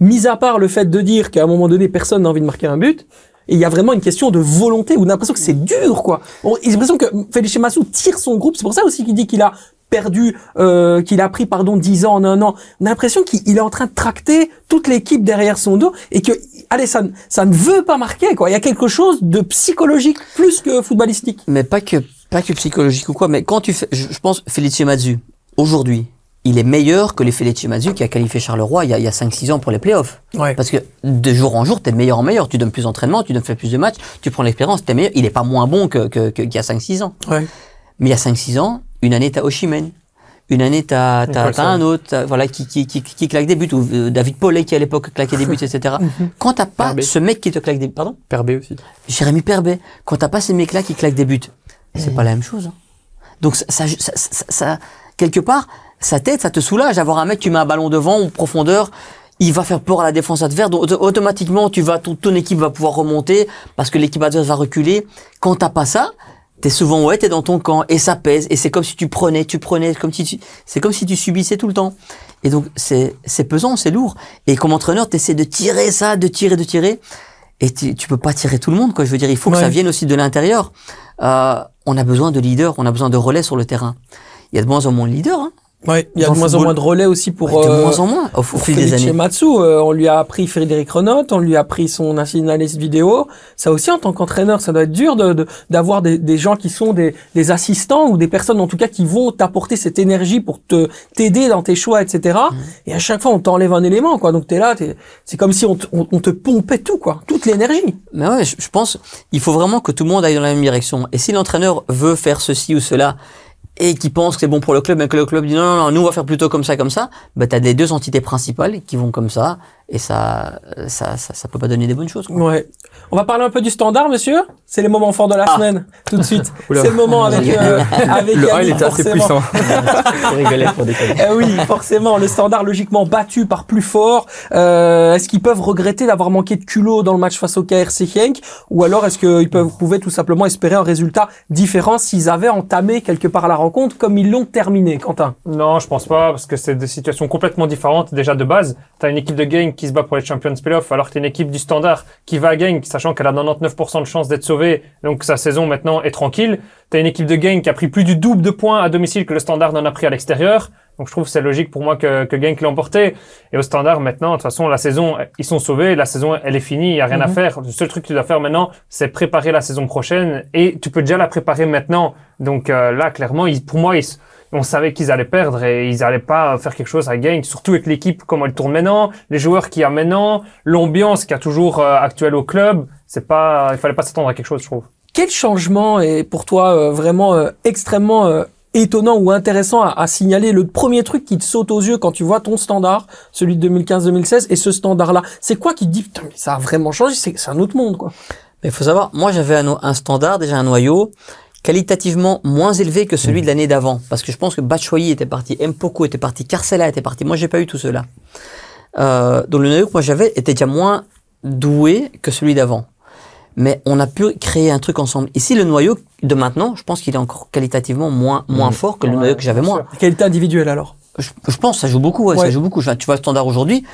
mis à part le fait de dire qu'à un moment donné, personne n'a envie de marquer un but, et il y a vraiment une question de volonté ou d'impression que c'est dur, quoi. On, a l'impression que Félix Massou tire son groupe. C'est pour ça aussi qu'il dit qu'il a perdu, euh, qu'il a pris, pardon, 10 ans en un an. On a l'impression qu'il est en train de tracter toute l'équipe derrière son dos et que, allez, ça, ça ne veut pas marquer, quoi. Il y a quelque chose de psychologique plus que footballistique. Mais pas que pas que psychologique ou quoi, mais quand tu fais, je, pense, Felice Mazzu, aujourd'hui, il est meilleur que les Felice Mazzu qui a qualifié Charleroi il y a, a 5-6 ans pour les playoffs. Parce que de jour en jour, tu es meilleur en meilleur. Tu donnes plus d'entraînement, tu donnes plus de matchs, tu prends l'expérience, tu es meilleur. Il n'est pas moins bon qu'il que, que, y a 5-6 ans. Ouais. Mais il y a 5-6 ans, une année, tu as Oshimen. Une année, tu as, un autre voilà, qui, qui, qui, claque des buts, ou euh, David Paulet qui à l'époque claquait des buts, etc. Mhm. Quand tu pas ce mec qui te claque des buts, pardon Perbé aussi. Jérémy Perbé. Quand tu pas ces mecs-là qui claque des buts, c'est pas la même chose. Hein. Donc ça, ça, ça, quelque part, ça tête, ça te soulage. d'avoir un mec, tu mets un ballon devant en profondeur, il va faire peur à la défense adverse. Donc automatiquement, tu vas, ton, équipe va pouvoir remonter parce que l'équipe adverse va reculer. Quand t'as pas ça, t'es souvent ouais, t'es dans ton camp et ça pèse. Et c'est comme si tu prenais, tu prenais, comme si tu, c'est comme si tu subissais tout le temps. Et donc c'est, c'est pesant, c'est lourd. Et comme entraîneur, t'essaies de tirer ça, de tirer, de tirer. Et tu, ne peux pas tirer tout le monde, quoi. Je veux dire, il faut que ça vienne aussi de l'intérieur. Euh, on a besoin de leaders, on a besoin de relais sur le terrain. Il y a de moins en moins de leaders. Hein il y a de moins en moins de relais aussi pour. de euh, moins en moins au, fil des années. Matsu, euh, on lui a appris Frédéric Renault, on lui a appris son nationaliste vidéo. Ça aussi, en tant qu'entraîneur, ça doit être dur d'avoir des, gens qui sont des, assistants ou des personnes en tout cas qui vont t'apporter cette énergie pour te t'aider dans tes choix, etc. Mmh. Et à chaque fois, on t'enlève un élément, quoi. Donc t'es là, c'est comme si on, te pompait tout, quoi, toute l'énergie. Mais je, je pense, il faut vraiment que tout le monde aille dans la même direction. Et si l'entraîneur veut faire ceci ou cela et qui pensent que c'est bon pour le club, mais que le club dit non, non, non, nous on va faire plutôt comme ça, comme ça, bah, tu as les deux entités principales qui vont comme ça, et ça, ça, ça, peut pas donner des bonnes choses. Ouais. On va parler un peu du standard, monsieur. C'est les moments forts de la ah. semaine, tout de suite. C'est le moment avec euh, avec le il était assez puissant. pour eh oui, forcément, le standard logiquement battu par plus fort. Euh, est-ce qu'ils peuvent regretter d'avoir manqué de culot dans le match face au KRC Genk, ou alors est-ce qu'ils peuvent pouvaient tout simplement espérer un résultat différent s'ils avaient entamé quelque part la rencontre comme ils l'ont terminé, Quentin Non, je pense pas, parce que c'est des situations complètement différentes déjà de base. T'as une équipe de qui qui se bat pour les Champions Playoff, alors que t'es une équipe du standard qui va à sachant qu'elle a 99% de chances d'être sauvée, donc sa saison maintenant est tranquille. T'as une équipe de Gagne qui a pris plus du double de points à domicile que le standard n'en a pris à l'extérieur. Donc je trouve c'est logique pour moi que, que Genk l'ait emporté. Et au standard maintenant, de toute façon, la saison, ils sont sauvés, la saison, elle est finie, il n'y a rien à mhm. faire. Le seul truc que tu dois faire maintenant, c'est préparer la saison prochaine. Et tu peux déjà la préparer maintenant. Donc euh, là, clairement, pour moi, ils, on savait qu'ils allaient perdre et ils allaient pas faire quelque chose à gagner, surtout avec l'équipe comment elle tourne maintenant, les joueurs qui y a maintenant, l'ambiance qui a toujours euh, actuelle au club, c'est pas, il fallait pas s'attendre à quelque chose, je trouve. Quel changement est pour toi euh, vraiment euh, extrêmement étonnant ou intéressant à, signaler Le premier truc qui te saute aux yeux quand tu vois ton standard, celui de 2015-2016 et ce standard-là, c'est quoi qui te dit putain mais ça a vraiment changé C'est un autre monde quoi. Mais il faut savoir, moi j'avais un standard déjà un noyau qualitativement moins élevé que celui mmh. de l'année d'avant. Parce que je pense que Batshuayi était parti, Mpoko était parti, Carcella était parti. Moi, j'ai pas eu tout cela. Euh, donc le noyau que moi j'avais était déjà moins doué que celui d'avant. Mais on a pu créer un truc ensemble. Ici, le noyau de maintenant, je pense qu'il est encore qualitativement moins, moins mmh. fort que le noyau que j'avais moi. Qualité individuelle alors je, pense, ça joue beaucoup, ouais, ça joue beaucoup. tu vois le standard aujourd'hui,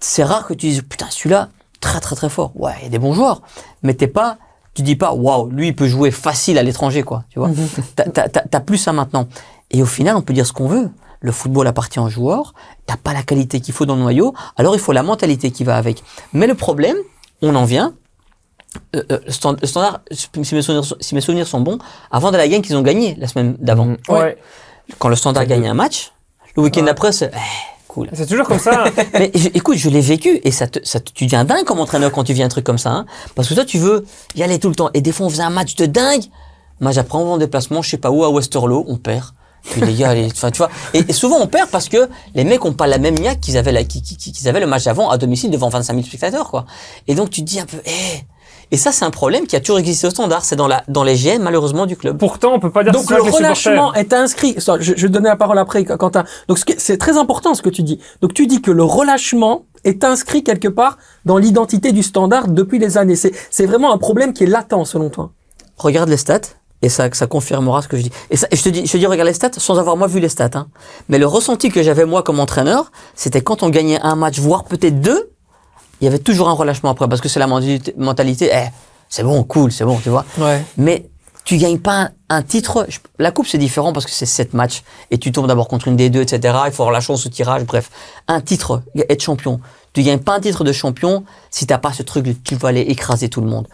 c'est rare que tu dises, putain, celui-là, très très très fort. Ouais, il y a des bons joueurs, mais t'es pas tu dis pas waouh, lui il peut jouer facile à l'étranger quoi, tu vois. Mm -hmm. T'as plus ça maintenant. Et au final, on peut dire ce qu'on veut. Le football appartient aux joueurs. T'as pas la qualité qu'il faut dans le noyau. Alors il faut la mentalité qui va avec. Mais le problème, on en vient. Euh, euh standard, si mes, souvenirs, sont bons, avant de la gagne qu'ils ont gagné la semaine d'avant. Mm. Quand le standard gagne un match, le week-end d'après, c'est eh, c'est toujours comme ça. Hein. mais écoute, je l'ai vécu et ça, ça tu deviens dingue comme entraîneur quand tu vis un truc comme ça. Hein. parce que toi, tu veux y aller tout le temps. Et des fois, on faisait un match de dingue. Match après, on déplacement, je sais pas où, à Westerlo, on perd. Puis les gars, tu vois. Et, souvent, on perd parce que les mecs ont pas la même niaque qu'ils avaient, qu'ils, avaient le match avant à domicile devant 25 000 spectateurs, quoi. Et donc, tu te dis un peu, hé, eh, et ça, c'est un problème qui a toujours existé au standard. C'est dans, la, dans les GM, malheureusement, du club. Pourtant, on peut pas dire Donc, le relâchement est inscrit. Je, je vais donner la parole après, Quentin. Donc, c'est très important ce que tu dis. Donc, tu dis que le relâchement est inscrit quelque part dans l'identité du standard depuis les années. C'est vraiment un problème qui est latent, selon toi. Regarde les stats et ça, ça confirmera ce que je dis. Et, ça, et je te dis, je te dis, regarde les stats sans avoir moi vu les stats. Hein. Mais le ressenti que j'avais moi comme entraîneur, c'était quand on gagnait un match, voire peut-être deux, il y avait toujours un relâchement après parce que c'est la mentalité, eh, c'est bon, cool, c'est bon, tu vois. Mais tu gagnes pas un, titre. la coupe, c'est différent parce que c'est sept matchs et tu tombes d'abord contre une des deux, etc. Il faut avoir la chance au tirage, bref. Un titre, être champion. Tu gagnes pas un titre de champion si t'as pas ce truc de tu vas aller écraser tout le monde.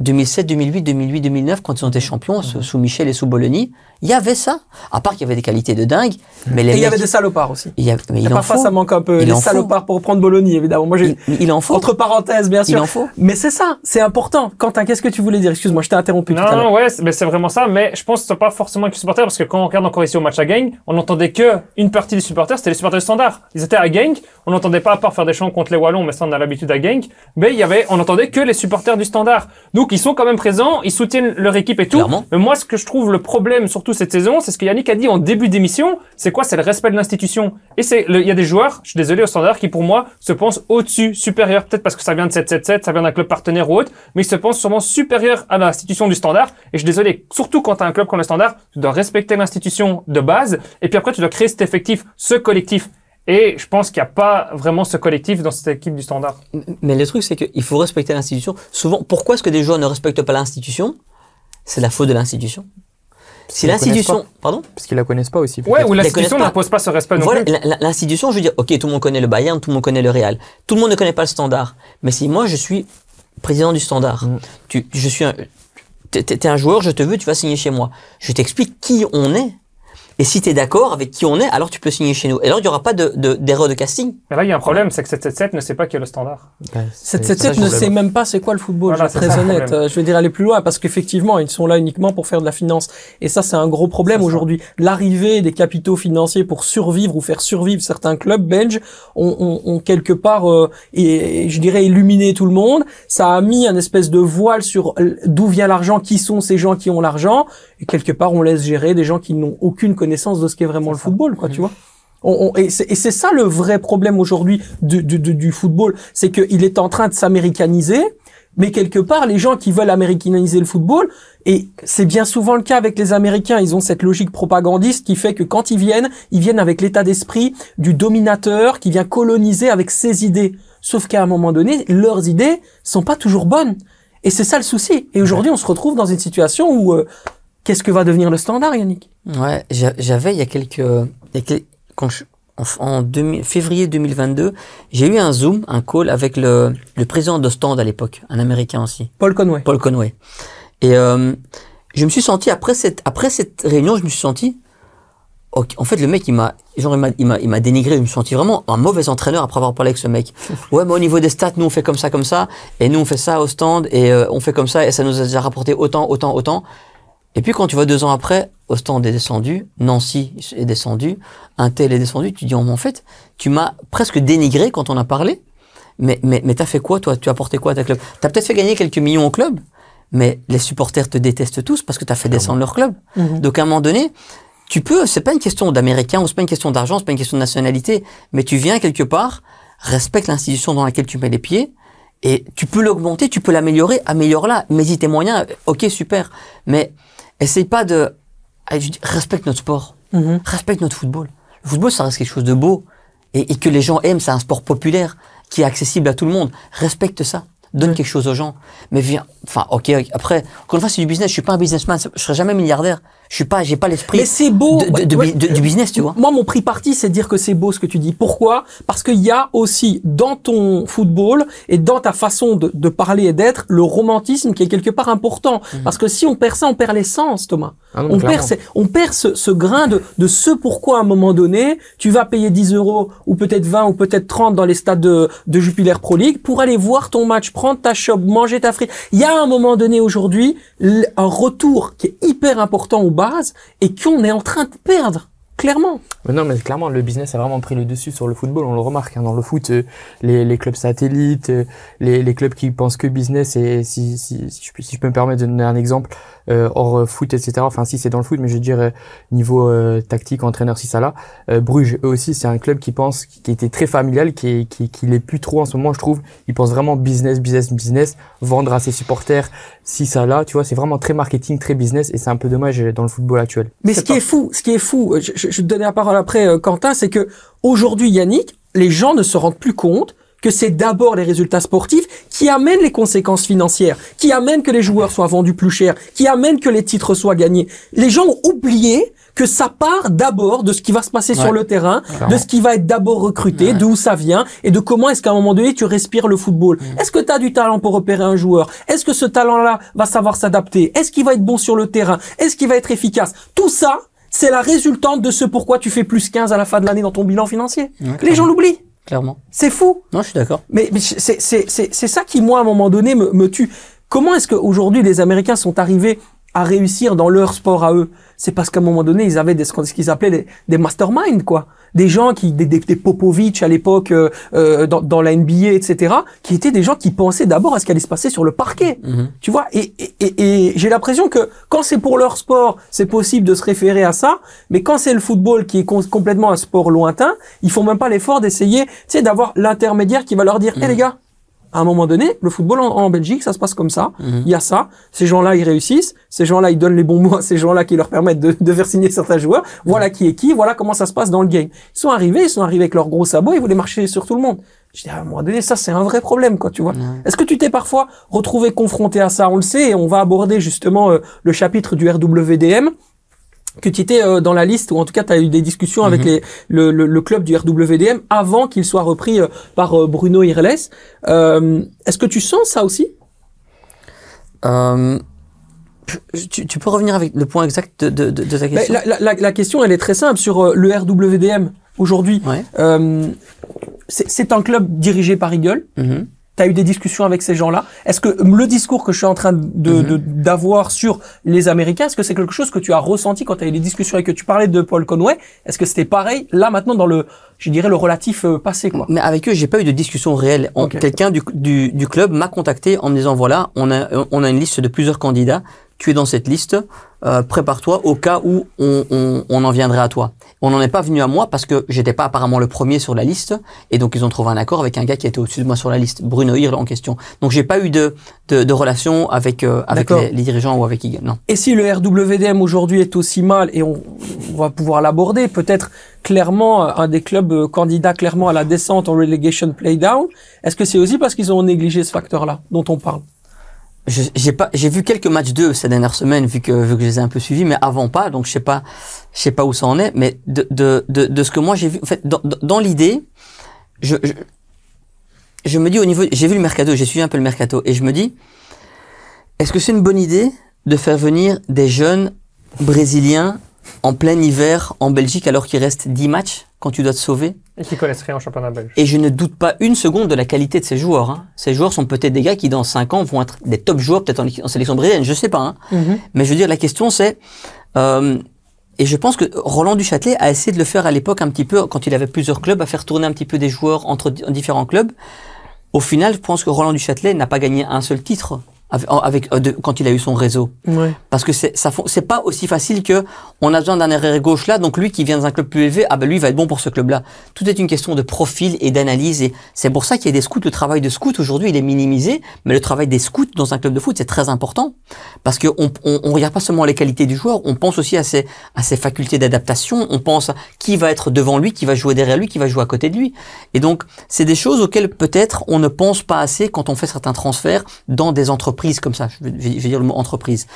2007, 2008, 2008, 2009, quand ils ont été champions, sous Michel et sous Bologna, il y avait ça. À part qu'il y avait des qualités de dingue. Mais les et il y avait des salopards aussi. Il y a, mais il ça manque un peu. les salopards pour prendre Bologna, évidemment. Moi, il, en faut. Entre parenthèses, bien sûr. Il en faut. Mais c'est ça, c'est important. Quentin, qu'est-ce que tu voulais dire Excuse-moi, je t'ai interrompu. Non, tout à non, ouais, mais c'est vraiment ça. Mais je pense que ce n'est pas forcément que les supporters, parce que quand on regarde encore ici au match à Gang, on n'entendait que une partie des supporters, c'était les supporters standard. Ils étaient à Gang, on n'entendait pas à part faire des chants contre les Wallons, mais ça on a l'habitude à Gang. Mais il y avait, on n'entendait que les supporters du standard. Donc ils sont quand même présents, ils soutiennent leur équipe et tout. Mais moi, ce que je trouve le problème, surtout cette saison, c'est ce que Yannick a dit en début d'émission, c'est quoi C'est le respect de l'institution. Et c'est, il y a des joueurs, je suis désolé au standard, qui pour moi se pensent au-dessus, supérieurs, peut-être parce que ça vient de 777, ça vient d'un club partenaire ou autre, mais ils se pensent sûrement supérieurs à l'institution du standard. Et je suis désolé, surtout quand t'as un club comme le standard, tu dois respecter l'institution de base, et puis après tu dois créer cet effectif, ce collectif. Et je pense qu'il n'y a pas vraiment ce collectif dans cette équipe du standard. Mais le truc, c'est qu'il faut respecter l'institution. Souvent, pourquoi est-ce que des joueurs ne respectent pas l'institution C'est la faute de l'institution. Si l'institution, pardon Parce qu'ils la connaissent pas aussi. Ouais, ou l'institution n'impose pas ce respect voilà, L'institution, je veux dire, ok, tout le monde connaît le Bayern, tout le monde connaît le Real, tout le monde ne connaît pas le Standard. Mais si moi je suis président du Standard, mm. tu, je suis, un joueur, je te veux, tu vas signer chez moi. Je t'explique qui on est. Et si tu es d'accord avec qui on est, alors tu peux signer chez nous. Et alors, il n'y aura pas d'erreur de, de, de casting. Mais là, il y a un problème, c'est que 777 ne sait pas qui est le standard. 777 ne sait même pas c'est quoi le football, je vais très honnête. je vais dire aller plus loin, parce qu'effectivement, ils sont là uniquement pour faire de la finance. Et ça, c'est un gros problème aujourd'hui. L'arrivée des capitaux financiers pour survivre ou faire survivre certains clubs belges ont, quelque part, euh, et, je dirais, illuminé tout le monde. Ça a mis un espèce de voile sur d'où vient l'argent, qui sont ces gens qui ont l'argent. Et quelque part, on laisse gérer des gens qui n'ont aucune connaissance connaissance de ce qu'est vraiment le football, quoi, tu vois. On, et c'est ça le vrai problème aujourd'hui du, football, c'est qu'il est en train de s'américaniser, mais quelque part, les gens qui veulent américaniser le football, et c'est bien souvent le cas avec les Américains, ils ont cette logique propagandiste qui fait que quand ils viennent, ils viennent avec l'état d'esprit du dominateur qui vient coloniser avec ses idées. Sauf qu'à un moment donné, leurs idées sont pas toujours bonnes. Et c'est ça le souci. Et aujourd'hui, on se retrouve dans une situation où euh, Qu'est-ce que va devenir le standard, Yannick Ouais, j'avais il y a quelques, quand en, février 2022, j'ai eu un Zoom, un call avec le, le président de Stand à l'époque, un Américain aussi. Paul Conway. Paul Conway. Et euh, je me suis senti, après cette, après cette réunion, je me suis senti, en fait, le mec, il m'a, il m'a, dénigré, je me suis senti vraiment un mauvais entraîneur après avoir parlé avec ce mec. ouais, mais au niveau des stats, nous, on fait comme ça, comme ça, et nous, on fait ça au stand, et euh, on fait comme ça, et ça nous a déjà rapporté autant, autant, autant. Et puis quand tu vois deux ans après, Ostend est descendu, Nancy est descendu, un tel est descendu, tu dis, oh, en fait, tu m'as presque dénigré quand on a parlé, mais, mais, mais t'as fait quoi toi Tu as apporté quoi à ta club T'as peut-être fait gagner quelques millions au club, mais les supporters te détestent tous parce que t'as fait descendre leur club. Donc à un moment donné, tu peux, c'est pas une question d'américain, c'est pas une question d'argent, c'est pas une question de nationalité, mais tu viens quelque part, respecte l'institution dans laquelle tu mets les pieds, et tu peux l'augmenter, tu peux l'améliorer, améliore-la, Mais y tes moyens, ok, super, mais Essaye pas de. Respecte notre sport. Mhm. Respecte notre football. Le football, ça reste quelque chose de beau et, que les gens aiment. C'est un sport populaire qui est accessible à tout le monde. Respecte ça. Donne quelque chose aux gens. Mais viens. Enfin, ok. Après, encore on fois, c'est du business. Je suis pas un businessman. Je serai jamais milliardaire. Je suis pas, j'ai pas l'esprit. c'est beau du euh, business, tu vois. Moi, mon prix parti, c'est dire que c'est beau ce que tu dis. Pourquoi Parce qu'il y a aussi dans ton football et dans ta façon de, parler et d'être le romantisme qui est quelque part important. Mhm. Parce que si on perd ça, on perd l'essence, Thomas. Ah on, perd, on, perd, ce, grain de, ce pourquoi à un moment donné, tu vas payer 10 euros ou peut-être 20 ou peut-être 30 dans les stades de, de Jupiler Pro League pour aller voir ton match, prendre ta shop, manger ta frite. Il y a un moment donné aujourd'hui un retour qui est hyper important au base et qu'on est en train de perdre. Clairement. non, mais clairement, le business a vraiment pris le dessus sur le football. On le remarque hein. dans le foot, euh, les, clubs satellites, euh, les, clubs qui pensent que business. Et si, je, si je peux me permettre de donner un exemple, euh, hors euh, foot, etc. Enfin, si c'est dans le foot, mais je dirais niveau euh, tactique, entraîneur, si ça là. Euh, Bruges, eux aussi, c'est un club qui pense, qui, était très familial, qui, qui, qui l'est plus trop en ce moment, je trouve. Ils pensent vraiment business, business, business, vendre à ses supporters, si ça là. Tu vois, c'est vraiment très marketing, très business, et c'est un peu dommage dans le football actuel. Mais ce qui est fou, ce qui est fou, je, je, te donner la parole après, Quentin, c'est que aujourd'hui, Yannick, les gens ne se rendent plus compte que c'est d'abord les résultats sportifs qui amènent les conséquences financières, qui amènent que les joueurs soient vendus plus cher, qui amènent que les titres soient gagnés. Les gens ont oublié que ça part d'abord de ce qui va se passer sur le terrain, de ce qui va être d'abord recruté, d'où de ça vient et de comment est-ce qu'à un moment donné tu respires le football. Est-ce que tu as du talent pour repérer un joueur Est-ce que ce talent-là va savoir s'adapter Est-ce qu'il va être bon sur le terrain Est-ce qu'il va être efficace Tout ça, c'est la résultante de ce pourquoi tu fais plus 15 à la fin de l'année dans ton bilan financier. Les gens l'oublient. Clairement. C'est fou. Non, je suis d'accord. Mais, c'est ça qui, moi, à un moment donné, me, me tue. Comment est-ce qu'aujourd'hui, les Américains sont arrivés à réussir dans leur sport à eux C'est parce qu'à un moment donné, ils avaient des, ce qu'ils appelaient des, des masterminds, quoi des gens qui, des, des, Popovic à l'époque euh, euh, dans, dans, la NBA, etc., qui étaient des gens qui pensaient d'abord à ce qui allait se passer sur le parquet. Mm-hmm. Mm-hmm. Tu vois Et, et, et, j'ai l'impression que quand c'est pour leur sport, c'est possible de se référer à ça, mais quand c'est le football qui est complètement un sport lointain, ils font même pas l'effort d'essayer, tu sais, d'avoir l'intermédiaire qui va leur dire, mm-hmm. Eh les gars, à un moment donné, le football en, Belgique, ça se passe comme ça. Mhm. Il y a ça. Ces gens-là, ils réussissent. Ces gens-là, ils donnent les bons mots à ces gens-là qui leur permettent de, faire signer certains joueurs. Voilà qui est qui. Voilà comment ça se passe dans le game. Ils sont arrivés, ils sont arrivés avec leurs gros sabots, ils voulaient marcher sur tout le monde. Je dis, à un moment donné, ça, c'est un vrai problème, quoi, tu vois. Est-ce que tu t'es parfois retrouvé confronté à ça? On le sait, et on va aborder justement euh, le chapitre du RWDM que tu étais euh, dans la liste, ou en tout cas, tu as eu des discussions avec mhm. le, club du RWDM avant qu'il soit repris euh, par euh, Bruno Irles. Est-ce que tu sens ça aussi tu, peux revenir avec le point exact de, de, ta ben, question la, question, elle est très simple sur le RWDM aujourd'hui. C'est un club dirigé par Eagle. Mhm. T'as eu des discussions avec ces gens-là. Est-ce que le discours que je suis en train d'avoir mhm. de, d'avoir sur les Américains, est-ce que c'est quelque chose que tu as ressenti quand tu as eu des discussions et que tu parlais de Paul Conway Est-ce que c'était pareil là maintenant dans le, je dirais le relatif euh, passé quoi Mais avec eux, j'ai pas eu de discussion réelle. Quelqu'un du, du, du, club m'a contacté en me disant voilà, on a on a une liste de plusieurs candidats tu es dans cette liste, euh, prépare-toi au cas où on, en viendrait à toi. On n'en est pas venu à moi parce que j'étais pas apparemment le premier sur la liste et donc ils ont trouvé un accord avec un gars qui était au-dessus de moi sur la liste, Bruno Hirl en question. Donc j'ai pas eu de, de, de relation avec, euh, avec les, dirigeants ou avec Egan, non. Et si le RWDM aujourd'hui est aussi mal et on, va pouvoir l'aborder, peut-être clairement euh, un des clubs candidats clairement à la descente en relegation playdown, est-ce que c'est aussi parce qu'ils ont négligé ce facteur-là dont on parle j'ai pas j'ai vu quelques matchs d'eux ces dernières semaines vu que vu que je les ai un peu suivis mais avant pas donc je sais pas je sais pas où ça en est mais de de de, de ce que moi j'ai vu en fait dans, dans l'idée je, je, me dis au niveau j'ai vu le mercato j'ai suivi un peu le mercato et je me dis est-ce que c'est une bonne idée de faire venir des jeunes brésiliens en plein hiver en Belgique alors qu'il reste 10 matchs quand tu dois te sauver et qui connaissent rien championnat belge. Et je ne doute pas une seconde de la qualité de ces joueurs. Hein. Ces joueurs sont peut-être des gars qui, dans 5 ans, vont être des top joueurs, peut-être en, sélection brésilienne, je sais pas. Hein. Mhm. Mais je veux dire, la question c'est... Euh, et je pense que Roland Duchâtelet a essayé de le faire à l'époque un petit peu, quand il avait plusieurs clubs, à faire tourner un petit peu des joueurs entre différents clubs. Au final, je pense que Roland Duchâtelet n'a pas gagné un seul titre avec, euh, quand il a eu son réseau. Ouais. Parce que c'est ça c'est pas aussi facile que on a besoin d'un arrière gauche là, donc lui qui vient d'un club plus élevé, ah ben lui il va être bon pour ce club là. Tout est une question de profil et d'analyse et c'est pour ça qu'il y a des scouts. Le travail de scout aujourd'hui il est minimisé, mais le travail des scouts dans un club de foot c'est très important parce que on, on, on, regarde pas seulement les qualités du joueur, on pense aussi à ses à ses facultés d'adaptation, on pense à qui va être devant lui, qui va jouer derrière lui, qui va jouer à côté de lui. Et donc c'est des choses auxquelles peut-être on ne pense pas assez quand on fait certains transferts dans des entreprises comme ça. Je vais, dire le mot entreprise.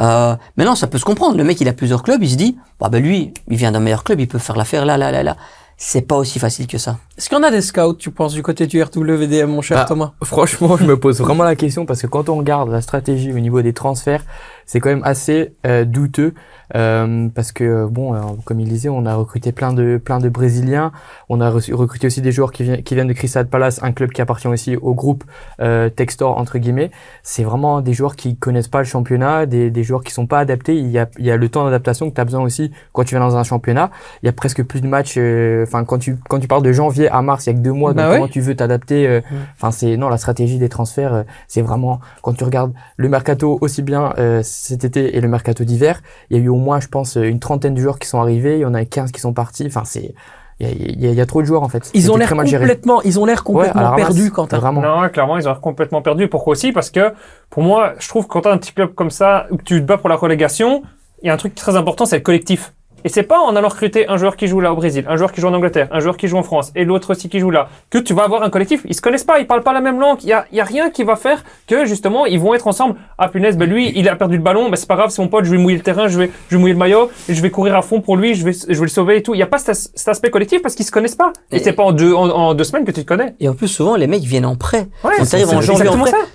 Euh, mais non, ça peut se comprendre. Le mec, il a plusieurs clubs, il se dit, bah ben lui, il vient d'un meilleur club, il peut faire l'affaire là, là, là, là. C'est pas aussi facile que ça. Est-ce en a des scouts, tu penses, du côté du RWDM, mon cher bah, Thomas Franchement, je me pose vraiment la question parce que quand on regarde la stratégie au niveau des transferts, c'est quand même assez euh, douteux euh, parce que euh, bon, comme il disait, on a recruté plein de plein de Brésiliens, on a recruté aussi des joueurs qui, qui viennent de Crystal Palace, un club qui appartient aussi au groupe Textor entre guillemets. C'est vraiment des joueurs qui connaissent pas le championnat, des, des joueurs qui sont pas adaptés. Il y a, il y a le temps d'adaptation que tu as besoin aussi quand tu viens dans un championnat. Il y a presque plus de matchs. Enfin, quand tu quand tu parles de janvier à mars, il y a que deux mois. Bah donc comment tu veux t'adapter Enfin, c'est non la stratégie des transferts, c'est vraiment quand tu regardes le mercato aussi bien cet été et le mercato d'hiver, il y a eu au moins, je pense, une trentaine de joueurs qui sont arrivés, il y en a 15 qui sont partis. Enfin, c'est il y, y, a trop de joueurs en fait. Ils ont l'air complètement, ils ont l'air complètement perdus, Vraiment. Non, clairement, ils ont l'air complètement perdus. Pourquoi aussi Parce que pour moi, je trouve que quand t'as un petit club comme ça où tu te bats pour la relégation, il y a un truc très important, c'est le collectif. Et c'est pas en allant recruter un joueur qui joue là au Brésil, un joueur qui joue en Angleterre, un joueur qui joue en France et l'autre aussi qui joue là que tu vas avoir un collectif. Ils se connaissent pas, ils parlent pas la même langue. Il y a, rien qui va faire que justement ils vont être ensemble. Ah punaise, ben lui il a perdu le ballon, ben c'est pas grave, c'est mon pote, je vais mouiller le terrain, je vais, je mouiller le maillot, je vais courir à fond pour lui, je vais, je vais le sauver et tout. Il y a pas cet, aspect collectif parce qu'ils se connaissent pas. Et, c'est pas en deux, semaines que tu te connais. Et en plus souvent les mecs viennent en prêt. Ouais, on s'arrive en janvier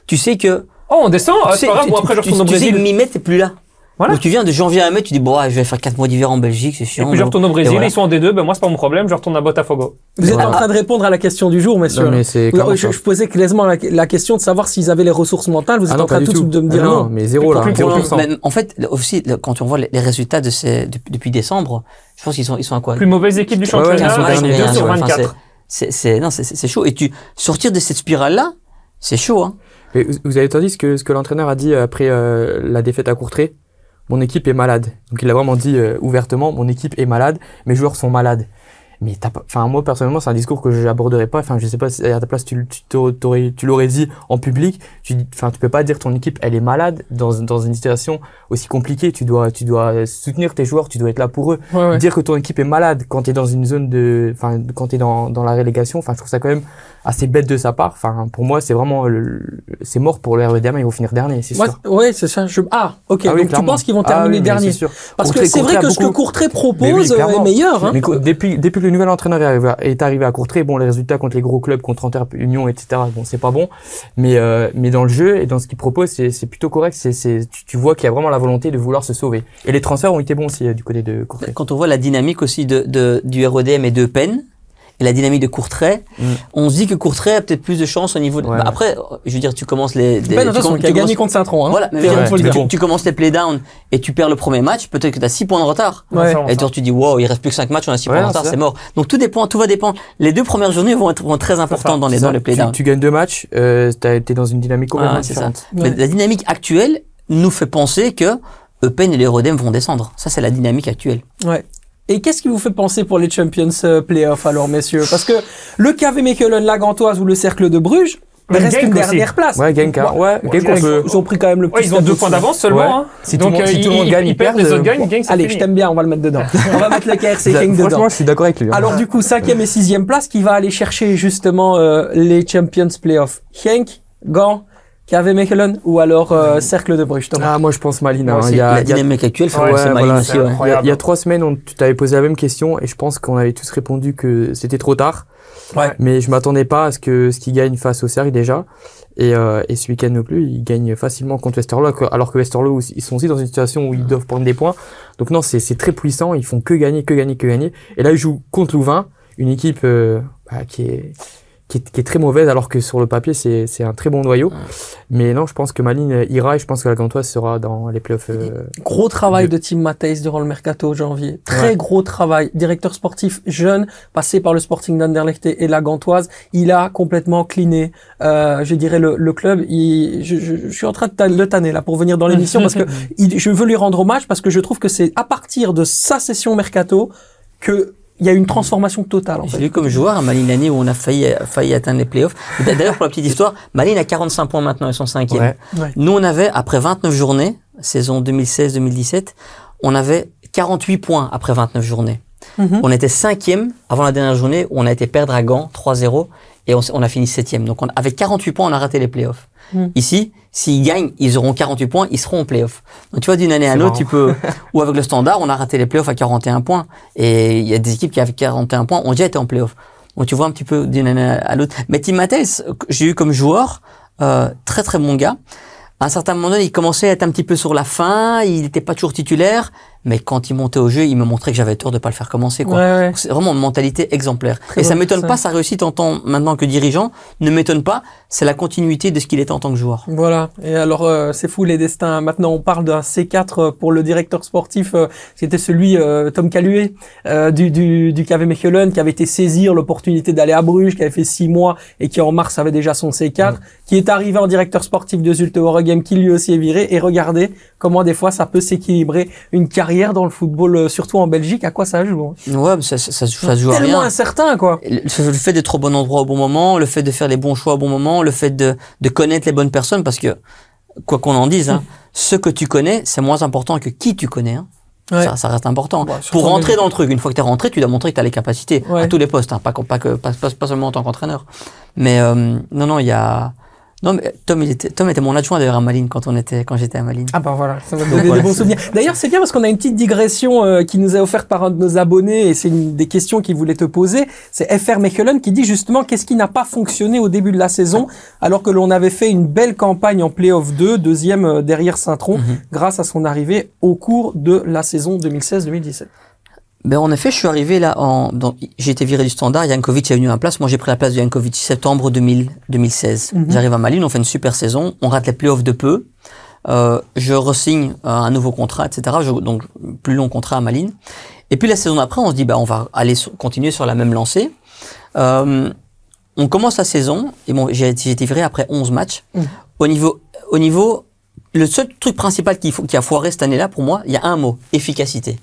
Tu sais que oh on descend, euh, c'est pas grave, après je retourne au Brésil. Tu sais mi-mai plus là. Voilà. Donc tu viens de janvier à mai, tu dis bon, je vais faire 4 mois d'hiver en Belgique, c'est chiant. Et puis je retourne au Brésil, ils sont en D2, ben moi c'est pas mon problème, je retourne à Botafogo. Vous êtes en train de répondre à la question du jour, monsieur. Non, mais c'est je, posais clairement la, question de savoir s'ils avaient les ressources mentales, vous ah êtes en train de me ah dire non, non, mais zéro là. Plus, en fait, aussi quand on voit les, résultats de ces, depuis décembre, je pense qu'ils sont ils sont à quoi Plus mauvaise équipe du championnat, hein, ouais, ouais, 2 sur 24. C'est non, c'est chaud et tu sortir de cette spirale là, c'est chaud hein. vous avez entendu ce que ce que l'entraîneur a dit après euh, la défaite à Courtrai mon équipe est malade. Donc il a vraiment dit euh, ouvertement, mon équipe est malade, mes joueurs sont malades mais enfin moi personnellement c'est un discours que n'aborderai pas enfin je sais pas si à ta place tu tu, l'aurais dit en public tu enfin tu peux pas dire ton équipe elle est malade dans, dans une situation aussi compliquée tu dois tu dois soutenir tes joueurs tu dois être là pour eux dire que ton équipe est malade quand tu es dans une zone de enfin quand tu es dans, dans la relégation enfin je trouve ça quand même assez bête de sa part enfin pour moi c'est vraiment c'est mort pour le REDM ils vont finir dernier c'est sûr ouais c'est ça ah OK ah donc tu penses qu'ils vont ah terminer dernier parce que c'est vrai que ce que Courtrai propose euh, est meilleur hein. depuis depuis nouvel entraîneur est arrivé, à, est arrivé Bon, les résultats contre les gros clubs, contre interp Union, etc. Bon, c'est pas bon, mais euh, mais dans le jeu et dans ce qu'il propose, c'est plutôt correct. C'est tu, vois qu'il y a vraiment la volonté de vouloir se sauver. Et les transferts ont été bons aussi euh, du côté de Courtrai. Quand on voit la dynamique aussi du RODM et de Penn, et la dynamique de Courtrai, mm. on se dit que Courtrai a peut-être plus de chance au niveau. De... Bah, après, je veux dire, tu commences les. Ben, tu, Hein. tu, commences les playdowns et tu perds le premier match, peut-être que tu as 6 points de retard. Et toi, tu dis, wow, il reste plus que 5 matchs, on a 6 points de retard, c'est mort. Donc tout dépend, tout va dépendre. Les deux premières journées vont être très importantes dans les, dans les Tu, tu, gagnes deux matchs, euh, as été dans une dynamique ah, complètement différente. Mais la dynamique actuelle nous fait penser que Eupen et les Rodem vont descendre. Ça, c'est la dynamique actuelle. Ouais. Et qu'est-ce qui vous fait penser pour les Champions euh, Playoffs alors, messieurs Parce que le KV Mechelen, la Gantoise ou le Cercle de Bruges, reste une dernière place. Ouais, Genk, ouais, Ils ont pris quand même le petit ouais, Ils ont deux points d'avance seulement. Hein. Si Donc, tout si tout le monde euh, gagne, ils perdent, les autres gagnent, gagnent. Genk, Allez, je t'aime bien, on va le mettre dedans. on va mettre le KRC Genk dedans. Franchement, je suis d'accord avec lui. Hein. Alors, du coup, cinquième et sixième place qui va aller chercher justement euh, les Champions Playoffs. Genk, Gant KV Mechelen ou alors euh, Cercle de Bruges Ah, moi je pense Malina. Hein. Il y a, la dynamique actuelle, Il, y a, trois semaines, on, tu t'avais posé la même question et je pense qu'on avait tous répondu que c'était trop tard. Ouais. Mais je m'attendais pas à ce que ce qu'il gagne face au Cercle déjà. Et, euh, et ce week-end non plus, ils gagnent facilement contre Westerlo, alors que Westerlo, ils sont aussi dans une situation où ils doivent prendre des points. Donc non, c'est très puissant, ils font que gagner, que gagner, que gagner. Et là, ils jouent contre Louvain, une équipe euh, bah, qui est qui est, qui est, très mauvaise, alors que sur le papier, c'est un très bon noyau. Mais non, je pense que Maline euh, ira et je pense que la Gantoise sera dans les playoffs. Euh, gros travail de, Tim Matthijs durant le mercato janvier. Très gros travail. Directeur sportif jeune, passé par le Sporting d'Anderlecht et la Gantoise, il a complètement cliné, euh, je dirais, le, le club. je, je, je, suis en train de le tanner là pour venir dans l'émission parce que je veux lui rendre hommage parce que je trouve que c'est à partir de sa session mercato que il y a une transformation totale. En J'ai vu comme joueur à Maline l'année où on a failli, failli atteindre les playoffs. D'ailleurs, pour la petite histoire, Maline a 45 points maintenant, ils sont cinquième. Ouais. Nous, on avait, après 29 journées, saison 2016-2017, on avait 48 points après 29 journées. Mhm. On était cinquième avant la dernière journée où on a été perdre à Gand 3-0 et on, a fini septième. Donc, on, avec 48 points, on a raté les playoffs. Mm. Ici, s'ils gagnent, ils auront 48 points, ils seront en playoff. Donc tu vois, d'une année à l'autre, tu peux... Ou avec le standard, on a raté les playoffs à 41 points. Et il y a des équipes qui, avec 41 points, ont déjà été en playoff. Donc tu vois un petit peu d'une année à l'autre. Mais Tim Mathès, j'ai eu comme joueur, euh, très très bon gars. À un certain moment donné, il commençait à être un petit peu sur la fin, il n'était pas toujours titulaire mais quand il montait au jeu, il me montrait que j'avais tort de pas le faire commencer. C'est vraiment une mentalité exemplaire. et ça m'étonne pas, sa réussite en tant maintenant que dirigeant ne m'étonne pas. C'est la continuité de ce qu'il était en tant que joueur. Voilà. Et alors, euh, c'est fou les destins. Maintenant, on parle d'un C4 euh, pour le directeur sportif. Euh, C'était celui euh, Tom Caluet du, du, du KV Mechelen qui avait été saisir l'opportunité d'aller à Bruges, qui avait fait six mois et qui en mars avait déjà son C4, qui est arrivé en directeur sportif de Zulte Waregem, qui lui aussi est viré. Et regardez comment des fois ça peut s'équilibrer une carrière dans le football, euh, surtout en Belgique, à quoi ça joue hein Ouais, mais ça, joue à rien. Tellement incertain, quoi. Le, fait d'être au bon endroit au bon moment, le fait de faire les bons choix au bon moment, le fait de, connaître les bonnes personnes, parce que quoi qu'on en dise, hein, hum. ce que tu connais, c'est moins important que qui tu connais. Hein. Ça, reste important. Bah, Pour rentrer dans le truc, une fois que tu es rentré, tu dois montrer que tu as les capacités à tous les postes, hein, pas, pas, que, pas, seulement en tant qu'entraîneur. Mais euh, non, non, il y a... Non, mais Tom, était, Tom était mon adjoint d'ailleurs à Malines quand, on était, quand j'étais à Malines. Ah bah voilà, ça me donne des, bons souvenirs. D'ailleurs, c'est bien parce qu'on a une petite digression euh, qui nous est offerte par un de nos abonnés et c'est une des questions qu'il voulait te poser. C'est FR Mechelen qui dit justement qu'est-ce qui n'a pas fonctionné au début de la saison alors que l'on avait fait une belle campagne en Playoff 2, deuxième euh, derrière Saint-Tron, mhm. grâce à son arrivée au cours de la saison 2016-2017 ben, En effet, je suis arrivé là, en, j'ai été viré du standard, Yankovic est venu à ma place, moi j'ai pris la place de Yankovic septembre 2000, 2016. Mhm. J'arrive à Malines, on fait une super saison, on rate les playoffs de peu, euh, je resigne euh, un nouveau contrat, etc. donc plus long contrat à Malines. Et puis la saison d'après, on se dit, bah, ben, on va aller continuer sur la même lancée. Euh, on commence la saison, et bon, j'ai été viré après 11 matchs. Mhm. Au niveau, au niveau, le seul truc principal qui, qui a foiré cette année-là, pour moi, il y a un mot, efficacité.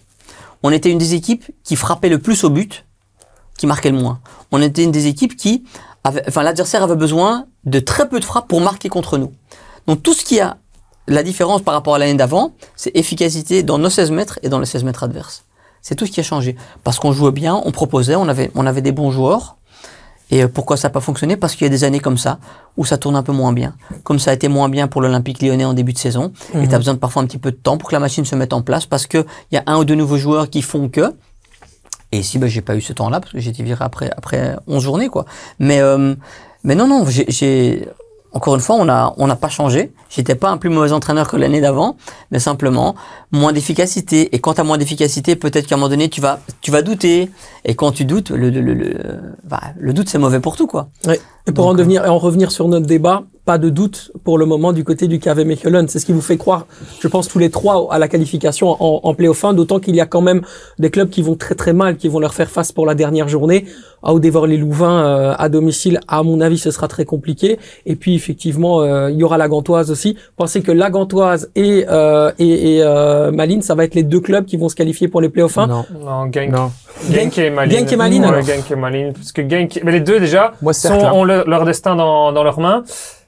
On était une des équipes qui frappait le plus au but, qui marquait le moins. On était une des équipes qui, enfin, l'adversaire avait besoin de très peu de frappes pour marquer contre nous. Donc tout ce qui a la différence par rapport à l'année d'avant, c'est efficacité dans nos 16 mètres et dans les 16 mètres adverses. C'est tout ce qui a changé. Parce qu'on jouait bien, on proposait, on avait, on avait des bons joueurs. Et euh, pourquoi ça n'a pas fonctionné Parce qu'il y a des années comme ça, où ça tourne un peu moins bien. Comme ça a été moins bien pour l'Olympique lyonnais en début de saison, et tu as mhm. besoin de parfois un petit peu de temps pour que la machine se mette en place, parce qu'il y a un ou deux nouveaux joueurs qui font que. Et si, ben, j'ai pas eu ce temps-là, parce que j'ai été viré après, après 11 journées. quoi. Mais, euh, mais non, non, j'ai encore une fois, on n'a on pas changé. J'étais pas un plus mauvais entraîneur que l'année d'avant, mais simplement moins d'efficacité. Et quand tu moins d'efficacité, peut-être qu'à un moment donné, tu vas, tu vas douter. Et quand tu doutes, le, le, le, bah, doute, c'est mauvais pour tout. quoi. Et pour en, euh, devenir, en revenir sur notre débat, pas de doute pour le moment du côté du KV Mechelen. C'est ce qui vous fait croire, je pense, tous les trois à la qualification en, en off 1, d'autant qu'il y a quand même des clubs qui vont très très mal, qui vont leur faire face pour la dernière journée. Au dévore les Louvains euh, à domicile, à mon avis, ce sera très compliqué. Et puis effectivement, euh, il y aura la Gantoise aussi. Pensez que la Gantoise et euh, et, et Malines, ça va être les deux clubs qui vont se qualifier pour les play 1. Non, non, Genk. non. et Malines. Genk et Malines. parce que mais les deux déjà, hein. ont leur destin dans, dans leurs mains.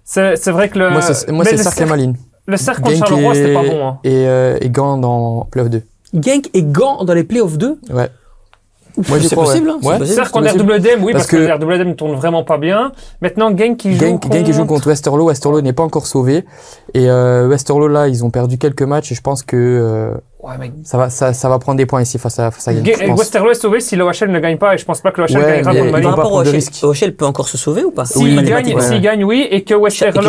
C'est vrai que le. Moi, c'est Sark et Malin. Le cercle contre Charleroi, c'était pas bon. Hein. Et, euh, et les dans playoff 2. Genk et Gant dans les Playoff 2 Ouais c'est possible. Hein, ouais. Hein, ouais. C'est-à-dire qu'en RWDM, oui, parce, que, que RWDM tourne vraiment pas bien. Maintenant, Genk qui joue contre... joue contre Westerlo. Westerlo n'est pas encore sauvé. Et euh, Westerlo, là, ils ont perdu quelques matchs et je pense que euh, ça, va, ça, ça, va prendre des points ici face à, face à Genk. Westerlo est sauvé si l'OHL ne gagne pas et je pense pas que l'OHL gagnera contre Mali. Par rapport au OHL, peut encore se sauver ou pas S'il il gagne, oui, et que Westerlo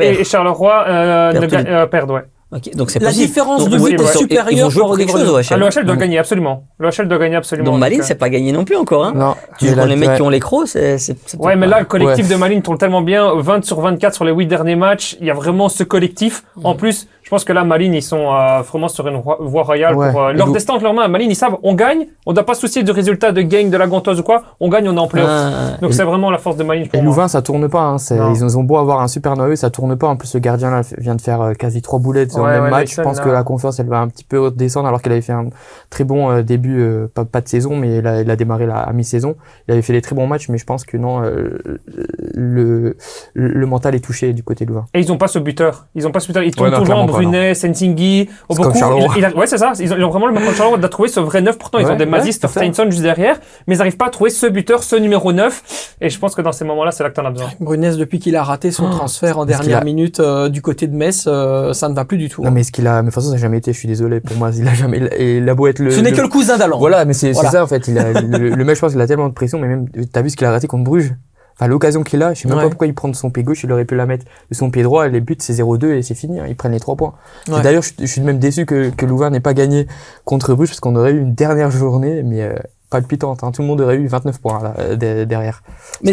et, Charleroi, euh, perdent, euh, ouais. Okay, donc la différence de but est bah, supérieure pour l'OHL. L'OHL ah, doit gagner absolument. L'OHL doit gagner absolument. Donc Malines, euh, c'est pas gagné non plus encore. Hein. Non. Tu les mecs qui ont les crocs, c'est. Ouais, mais là le collectif de Maline tourne tellement bien. 20 sur 24 sur les 8 derniers matchs, il y a vraiment ce collectif. En mm. plus, je pense que là, Maline ils sont euh, vraiment sur une voie royale. Pour, euh, leur destin entre leurs mains, ils savent, on gagne, on n'a doit pas se soucier du résultat de gain de la Gantoise ou quoi, on gagne, on est en playoff. Ah, ah, donc c'est vraiment la force de Maline. Pour et Louvain, ça tourne pas. Hein, ils ont beau avoir un super noyau, ça tourne pas. En plus, le gardien là, vient de faire euh, quasi trois boulettes dans le même match. je pense que la confiance, elle va un petit peu descendre alors qu'elle avait fait un très bon début, pas, de saison, mais il a, démarré la, à mi-saison. Il avait fait des très bons matchs, mais je pense que non, le, le, mental est touché du côté de Louvain. Et ils ont pas ce buteur. Ils ont pas ce buteur. Ils tournent Brunet, Sensinghi, Oboku. Il, ouais, c'est ça. Ils ont, vraiment le même de Charleroi de trouvé ce vrai neuf. Pourtant, ils ont des Mazis, Steinson juste derrière, mais ils n'arrivent pas à trouver ce buteur, ce numéro 9. Et je pense que dans ces moments-là, c'est là que tu en as besoin. Brunet, depuis qu'il a raté son oh, transfert en dernière minute euh, du côté de Metz, euh, ça ne va plus du tout. Non, hein. mais ce qu'il a, mais de toute façon, ça n'a jamais été. Je suis désolé pour moi. Il a jamais, et la beau le. Ce n'est que le cousin d'Alan. Voilà, mais c'est ça, en fait. le, le mec, je pense qu'il a tellement de pression, mais même, t'as vu ce qu'il a raté contre Bruges? Enfin, l'occasion qu'il a, je sais même pas pourquoi il prend de son pied gauche, il aurait pu la mettre de son pied droit, les buts, c'est 0-2 et c'est fini, hein. ils prennent les trois points. D'ailleurs, je, suis suis même déçu que, que Louvain n'ait pas gagné contre Bruges, parce qu'on aurait eu une dernière journée, mais euh, palpitante. Hein. Tout le monde aurait eu 29 points euh, derrière. Mais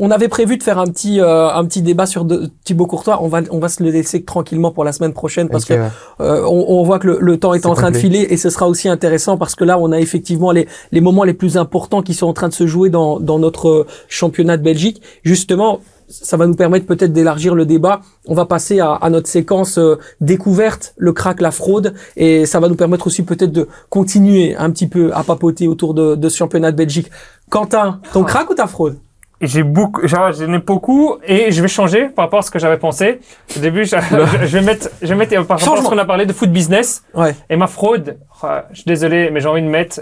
on avait prévu de faire un petit euh, un petit débat sur Thibaut Courtois. On va on va se le laisser tranquillement pour la semaine prochaine parce que euh, on, voit que le, temps est, est en train de filer et ce sera aussi intéressant parce que là on a effectivement les les moments les plus importants qui sont en train de se jouer dans dans notre championnat de Belgique. Justement, ça va nous permettre peut-être d'élargir le débat. On va passer à, à notre séquence euh, découverte, le crack, la fraude, et ça va nous permettre aussi peut-être de continuer un petit peu à papoter autour de, de ce championnat de Belgique. Quentin, ton ah. crack ou ta fraude j'ai beaucoup, j'en ai beaucoup et je vais changer par rapport à ce que j'avais pensé. Au début, je, vais mettre, je vais mettre par rapport qu'on a parlé de foot business. Ouais. Et ma fraude, oh, je suis désolé, mais j'ai envie de mettre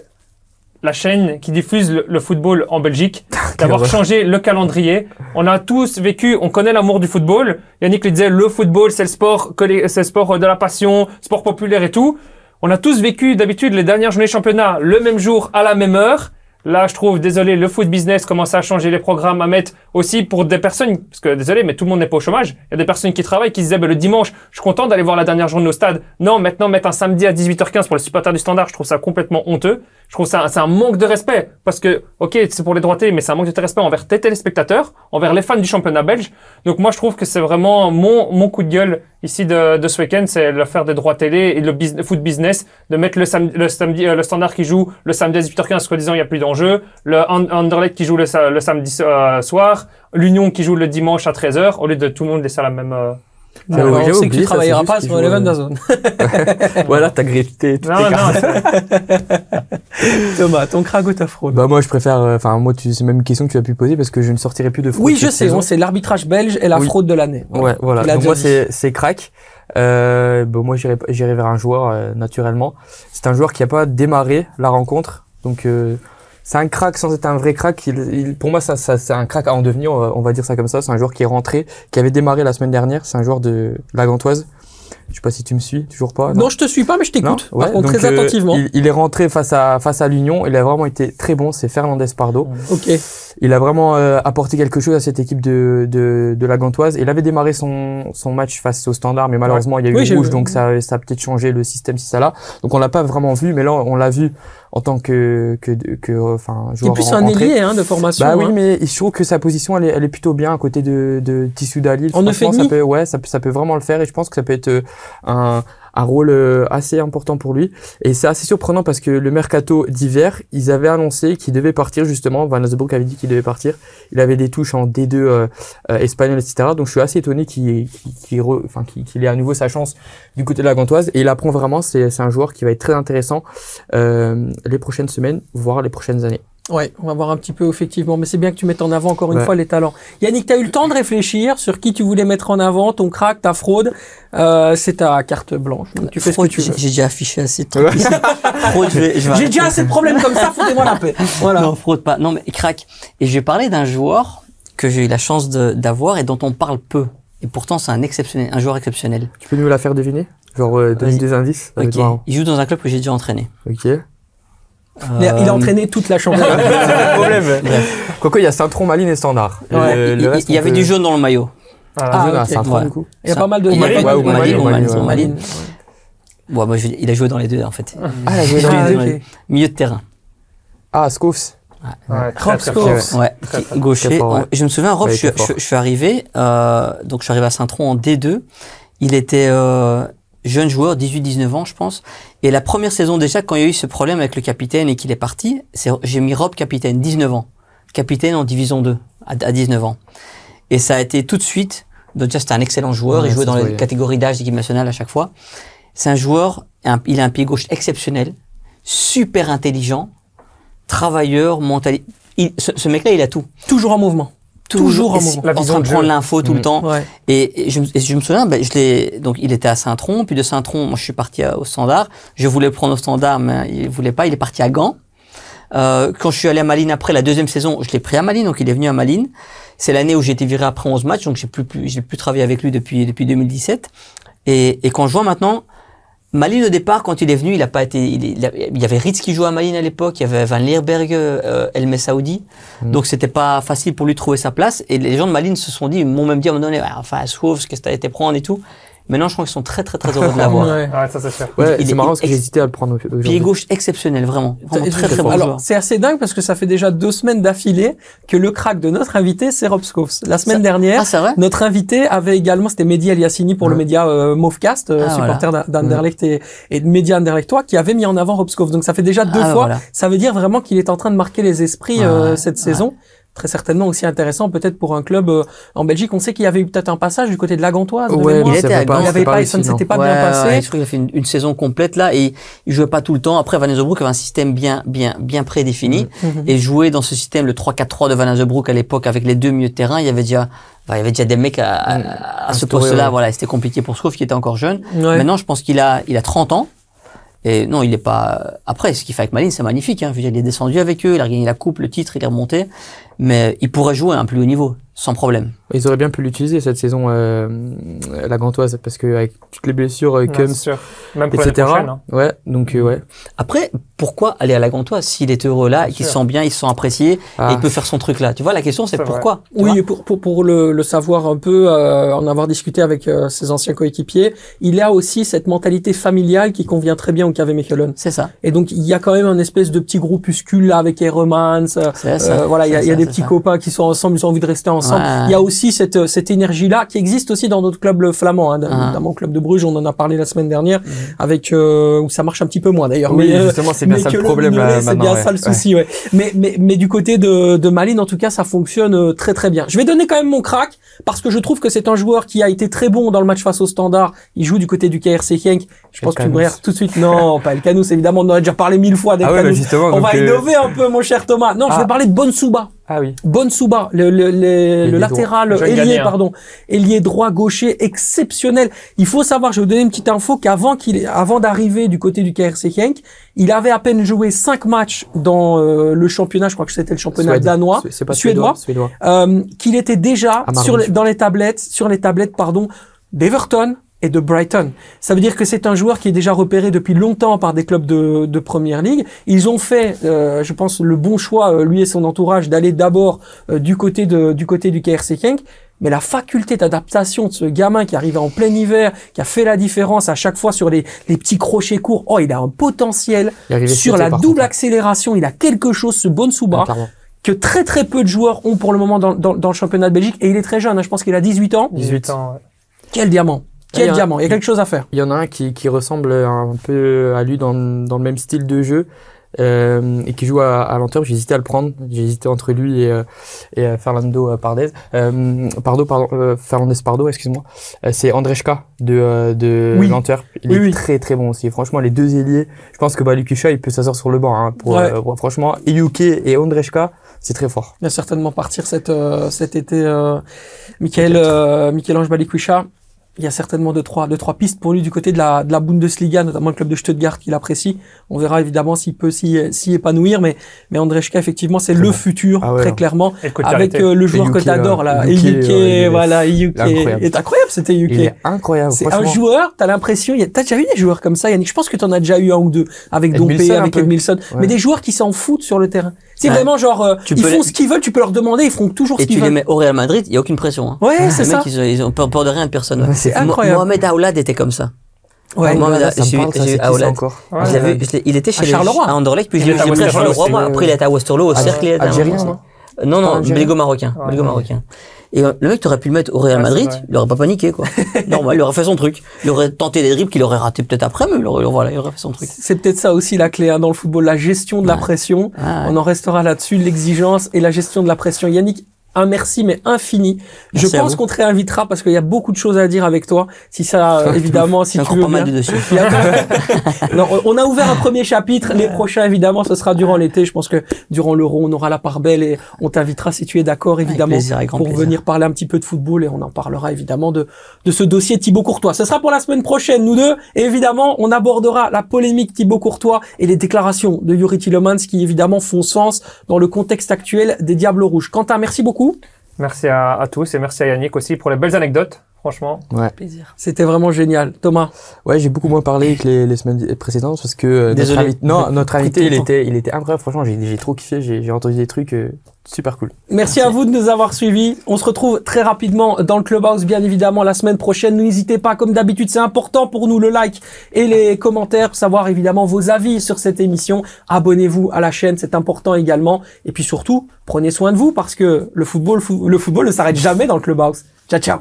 la chaîne qui diffuse le, football en Belgique, d'avoir changé le calendrier. On a tous vécu, on connaît l'amour du football. Yannick le disait, le football, c'est le sport, c'est le sport de la passion, sport populaire et tout. On a tous vécu d'habitude les dernières journées championnat le même jour à la même heure. Là, je trouve, désolé, le foot business commence à changer les programmes à mettre aussi pour des personnes, parce que désolé, mais tout le monde n'est pas au chômage. Il y a des personnes qui travaillent qui se disaient, ah, ben, le dimanche, je suis content d'aller voir la dernière journée au stade. Non, maintenant, mettre un samedi à 18h15 pour les supporters du standard, je trouve ça complètement honteux. Je trouve ça, c'est un manque de respect. Parce que, ok, c'est pour les droités, mais c'est un manque de respect envers tes téléspectateurs, envers les fans du championnat belge. Donc moi, je trouve que c'est vraiment mon, mon coup de gueule ici de, de ce week-end, c'est le faire des droits télé et le business, foot business, de mettre le, samedi, le, euh, standard qui joue le samedi à 18h15, soi disant il n'y a plus d'enjeu, le Anderlecht qui joue le, samedi euh, soir, l'Union qui joue le dimanche à 13h, au lieu de tout le monde laisser à la même... Euh, alors, on sait que tu travailleras pas sur Eleven euh, zone. voilà, t'as griffé tout non, non, Thomas, ton crack ou ta fraude Bah moi, je préfère. Euh, enfin, moi, tu, c'est même une question que tu as pu poser parce que je ne sortirai plus de fraude. Oui, je sais. C'est l'arbitrage belge et la fraude de l'année. Ouais, voilà. Donc moi, c'est, c'est crack. Euh, bah, moi, j'irai, j'irai vers un joueur euh, naturellement. C'est un joueur qui a pas démarré la rencontre, donc c'est un crack sans être un vrai crack. pour moi, ça, ça c'est un crack à en devenir. Euh, on va dire ça comme ça. C'est un joueur qui est rentré, qui avait démarré la semaine dernière. C'est un joueur de la Gantoise. Je sais pas si tu me suis, toujours pas. Non, je te suis pas, mais je t'écoute. très euh, attentivement. Il, est rentré face à face à l'Union. Il a vraiment été très bon. C'est Fernandez Pardo. Ok. Il a vraiment euh, apporté quelque chose à cette équipe de, de, de la Gantoise. Il avait démarré son, son match face au Standard, mais malheureusement il y a eu une rouge, donc ça ça a peut-être changé le système si ça l'a. Donc on l'a pas vraiment vu, mais là on l'a vu en tant que que que enfin joueur plus un ailier hein, de formation. Bah oui, hein. mais je trouve que sa position elle est, elle est plutôt bien à côté de de Tissou Dalil. En ça peut ouais, ça peut ça peut vraiment le faire et je pense que ça peut être euh, un un rôle euh, assez important pour lui. Et c'est assez surprenant parce que le mercato d'hiver, ils avaient annoncé qu'il devait partir justement. Van avait dit qu'il devait partir. Il avait des touches en D2 euh, euh, espagnol, etc. Donc je suis assez étonné qu'il enfin, qu'il ait à nouveau sa chance du côté de la Gantoise. Et il apprend vraiment, c'est un joueur qui va être très intéressant les prochaines semaines, voire les prochaines années. Ouais, on va voir un petit peu effectivement, mais c'est bien que tu mettes en avant encore une fois les talents. Yannick, tu as eu le temps de réfléchir sur qui tu voulais mettre en avant, ton crack, ta fraude. Euh, c'est ta carte blanche. Donc, tu fais ce que tu veux. J'ai déjà affiché assez de trucs. J'ai déjà assez de problèmes comme ça, foutez-moi la paix. Voilà. Non, fraude pas. Non, mais crack. Et je vais parler d'un joueur que j'ai eu la chance d'avoir et dont on parle peu. Et pourtant, c'est un exceptionnel, un joueur exceptionnel. Tu peux nous la faire deviner Genre, euh, donner des indices. Il joue dans un club que j'ai déjà entraîné. Ok il a euh, entraîné toute la chambre. Coco, il y a Saint-Tron, Maline et Standard. il, y avait euh, du jaune dans le maillot. Ah, il y a pas mal de Maline. Bon, moi, je, il a joué dans les deux, en fait. Ah, il a joué dans, les deux. Milieu de terrain. Ah, Scoofs. Rob gaucher. Je me souviens, Rob, je, suis arrivé, euh, donc je suis arrivé à Saint-Tron en D2. Il était, jeune joueur, 18-19 ans, je pense. Et la première saison déjà, quand il y a eu ce problème avec le capitaine et qu'il est parti, c'est, j'ai mis Rob capitaine, 19 ans. Capitaine en division 2, à, 19 ans. Et ça a été tout de suite, déjà c'était un excellent joueur, il jouait dans les catégories d'âge d'équipe nationale à chaque fois. C'est un joueur, il a un pied gauche exceptionnel, super intelligent, travailleur, mental. ce mec-là, il a tout. Toujours en mouvement toujours en, train de prendre l'info tout le mm. temps. Et, je, je, me souviens, ben, je donc il était à Saint-Tron, puis de Saint-Tron, moi je suis parti euh, au Standard. Je voulais le prendre au Standard, mais il voulait pas. Il est parti à Gand. Euh, quand je suis allé à Malines après la deuxième saison, je l'ai pris à Malines, donc il est venu à Malines. C'est l'année où j'ai été viré après 11 matchs, donc j'ai plus, plus j'ai plus travaillé avec lui depuis depuis 2017. Et, et quand je vois maintenant, Maline au départ, quand il est venu, il a pas été. Il, y avait Ritz qui jouait à Maline à l'époque, il y avait Van Leerberg, euh, El Saoudi mm. Donc c'était pas facile pour lui trouver sa place. Et les gens de Maline se sont dit, m'ont même dit à un moment donné, enfin, je ce que t'as été prendre et tout. Maintenant, je crois qu'ils sont très, très, très heureux de l'avoir. ouais. ça, c'est sûr. Ouais, marrant parce que j'hésitais à le prendre aujourd'hui. Pied gauche exceptionnel, vraiment. très, très Alors, c'est assez dingue parce que ça fait déjà deux semaines d'affilée que le crack de notre invité, c'est Rob La semaine dernière, ah, notre invité avait également, c'était Mehdi Eliassini pour le hein. média euh, Mofcast, euh, ah, supporter d'Anderlecht hein. et, de média Anderlechtois, qui avait mis en avant Rob Donc, ça fait déjà deux ah, fois. Ça veut dire vraiment qu'il est en train de marquer les esprits euh, cette saison très certainement aussi intéressant peut-être pour un club euh, en Belgique. On sait qu'il y avait eu peut-être un passage du côté de la Gantoise. il, était avait pas, ça ne s'était pas bien passé. il a fait une, saison complète là et il jouait pas tout le temps. Après Van Broek avait un système bien bien bien prédéfini mm. mm-hmm. et jouer dans ce système le 3-4-3 de Van Broek à l'époque avec les deux milieux de terrain, il y avait déjà il y avait déjà des mecs à, à, mm. ce poste-là, voilà, c'était compliqué pour Scoff qui était encore jeune. Maintenant, je pense qu'il a, il a 30 ans. Et non, il n'est pas. Après, ce qu'il fait avec Maline c'est magnifique. Hein. il est descendu avec eux, il a gagné la coupe, le titre, il est remonté mais il pourrait jouer à un plus haut niveau, sans problème. Ils auraient bien pu l'utiliser cette saison, euh, euh la Gantoise, parce que toutes les blessures, euh, Kums, pour etc. Hein. Ouais, donc euh, ouais. Après, pourquoi aller à la Gantoise s'il est heureux là, qu'il se sent bien, il se sent apprécié et ah. il peut faire son truc là Tu vois, la question c'est pourquoi Oui, pour, pour, pour le, savoir un peu, euh, en avoir discuté avec ses anciens coéquipiers, il a aussi cette mentalité familiale qui convient très bien au KV Mechelen. C'est ça. Et donc il y a quand même un espèce de petit groupuscule là avec Hermans. voilà, il y a des qui petits copains qui sont ensemble, ils ont envie de rester ensemble. Il y a aussi cette, euh, cette énergie-là qui existe aussi dans notre club flamand hein, ah. notamment au club de Bruges, on en a parlé la semaine dernière, mm. avec euh, où ça marche un petit peu moins d'ailleurs. Oui, mais, euh, justement, c'est bien ça le problème C'est bien ça le souci, ouais. Mais, mais, mais du côté de, de Maline en tout cas, ça fonctionne très très bien. Je vais donner quand même mon crack parce que je trouve que c'est un joueur qui a été très bon dans le match face au Standard. Il joue du côté du KRC Genk. Je pense que tu me tout de suite. Non, pas El Canous, évidemment. On en a déjà parlé mille fois ah bah, d'El On va innover un peu, mon cher Thomas. Non, je vais ah. parler de Bonsouba. Ah oui. Bonne le, le, le, latéral ailier, pardon, ailier droit gaucher exceptionnel. Il faut savoir, je vais vous donner une petite info qu'avant qu'il, avant d'arriver du côté du KRC Henk, il avait à peine joué cinq matchs dans euh, le championnat, je crois que c'était le championnat danois, pas suédois, euh, qu'il était déjà sur dans les tablettes, sur les tablettes, pardon, d'Everton, de Brighton. Ça veut dire que c'est un joueur qui est déjà repéré depuis longtemps par des clubs de, de Première Ligue. Ils ont fait, euh, je pense, le bon choix, euh, lui et son entourage, d'aller d'abord euh, du côté de, du côté du KRC king Mais la faculté d'adaptation de ce gamin qui arrivait en plein hiver, qui a fait la différence à chaque fois sur les, les petits crochets courts, oh, il a un potentiel sur la double accélération, il a quelque chose, ce bon Souba, ah, que très très peu de joueurs ont pour le moment dans, dans, le championnat de Belgique, et il est très jeune, hein. je pense qu'il a 18 ans. 18 ans, Quel diamant diamant. Il y a quelque chose à faire. Il y en a un qui, qui ressemble un peu à lui dans, dans le même style de jeu. Euh, et qui joue à, à lenteur, j'hésitais à le prendre, j'hésitais entre lui et, euh, et euh, Fernando euh, Pardes. euh, Pardo, pardon, Fernandez Pardo, excuse-moi, c'est Andreska de, de lenteur, il est très très bon aussi, franchement les deux ailiers, je pense que bah, il peut s'asseoir sur le banc, hein, pour, franchement, Yuke et Andreska. c'est très fort. Il va certainement partir cet cet été, euh, Michael, euh, Michel-Ange Balikwisha il y a certainement deux trois, deux, trois pistes pour lui du côté de la, de la Bundesliga, notamment le club de Stuttgart qu'il apprécie. On verra évidemment s'il peut s'y épanouir, mais, mais Andrzejka, effectivement, c'est le futur, ah très hein. clairement, avec euh, le joueur que euh, adores, là. uk voilà, est incroyable, c'était Il est incroyable. C'est un joueur, t'as l'impression, t'as déjà eu des joueurs comme ça, Yannick, je pense que t'en as déjà eu un ou deux, avec Dompé, avec Edmilson, mais des joueurs qui s'en foutent sur le terrain. C'est vraiment genre, euh, ils font ce qu'ils veulent, tu peux leur demander, ils feront toujours ce qu'ils veulent. Et tu les mets au Real Madrid, il n'y a aucune pression. Hein. Ouais, ah, c'est ça. Mecs, ils, ont peur, de rien de personne. C'est incroyable. Mohamed Aoulad était comme ça. Ouais, ça Mohamed Aoulad. Ouais, ouais. il était chez Charleroi. à Anderlecht, puis il était chez à Charleroi, Après, il était à Westerlo, au cercle. Algérien, non? Non, non, belgo-marocain. Belgo-marocain. Et euh, le mec, aurais pu le mettre au Real Madrid, il aurait pas paniqué, quoi. Normal, il aurait fait son truc. Il aurait tenté des dribbles qu'il aurait raté peut-être après, mais il aurait, voilà, il aurait fait son truc. C'est peut-être ça aussi la clé hein, dans le football, la gestion de la pression. On en restera là-dessus, l'exigence et la gestion de la pression. Yannick, un merci, mais infini. je pense qu'on te réinvitera parce qu'il y a beaucoup de choses à dire avec toi. Si ça, euh, évidemment, si tu veux. Mal on a ouvert un premier chapitre. Les prochains, évidemment, ce sera durant l'été. Je pense que durant l'euro, on aura la part belle et on t'invitera si tu es d'accord, évidemment, pour venir parler un petit peu de football et on en parlera évidemment de, de ce dossier Thibaut Courtois. Ce sera pour la semaine prochaine, nous deux. Et évidemment, on abordera la polémique Thibaut Courtois et les déclarations de Yuri Tillemans qui évidemment font sens dans le contexte actuel des Diables Rouges. Quentin, merci beaucoup. Merci à tous et merci à Yannick aussi pour les belles anecdotes. Franchement, ouais. plaisir. C'était vraiment génial. Thomas Ouais, j'ai beaucoup moins parlé que les, semaines précédentes parce que euh, notre invité, non, notre invité, il était, il était incroyable. Franchement, j'ai trop kiffé, j'ai entendu des trucs euh, super cool. Merci, à vous de nous avoir suivis. On se retrouve très rapidement dans le Clubhouse, bien évidemment, la semaine prochaine. N'hésitez pas, comme d'habitude, c'est important pour nous, le like et les commentaires, pour savoir évidemment vos avis sur cette émission. Abonnez-vous à la chaîne, c'est important également. Et puis surtout, prenez soin de vous parce que le football, le football ne s'arrête jamais dans le Clubhouse. Ciao, ciao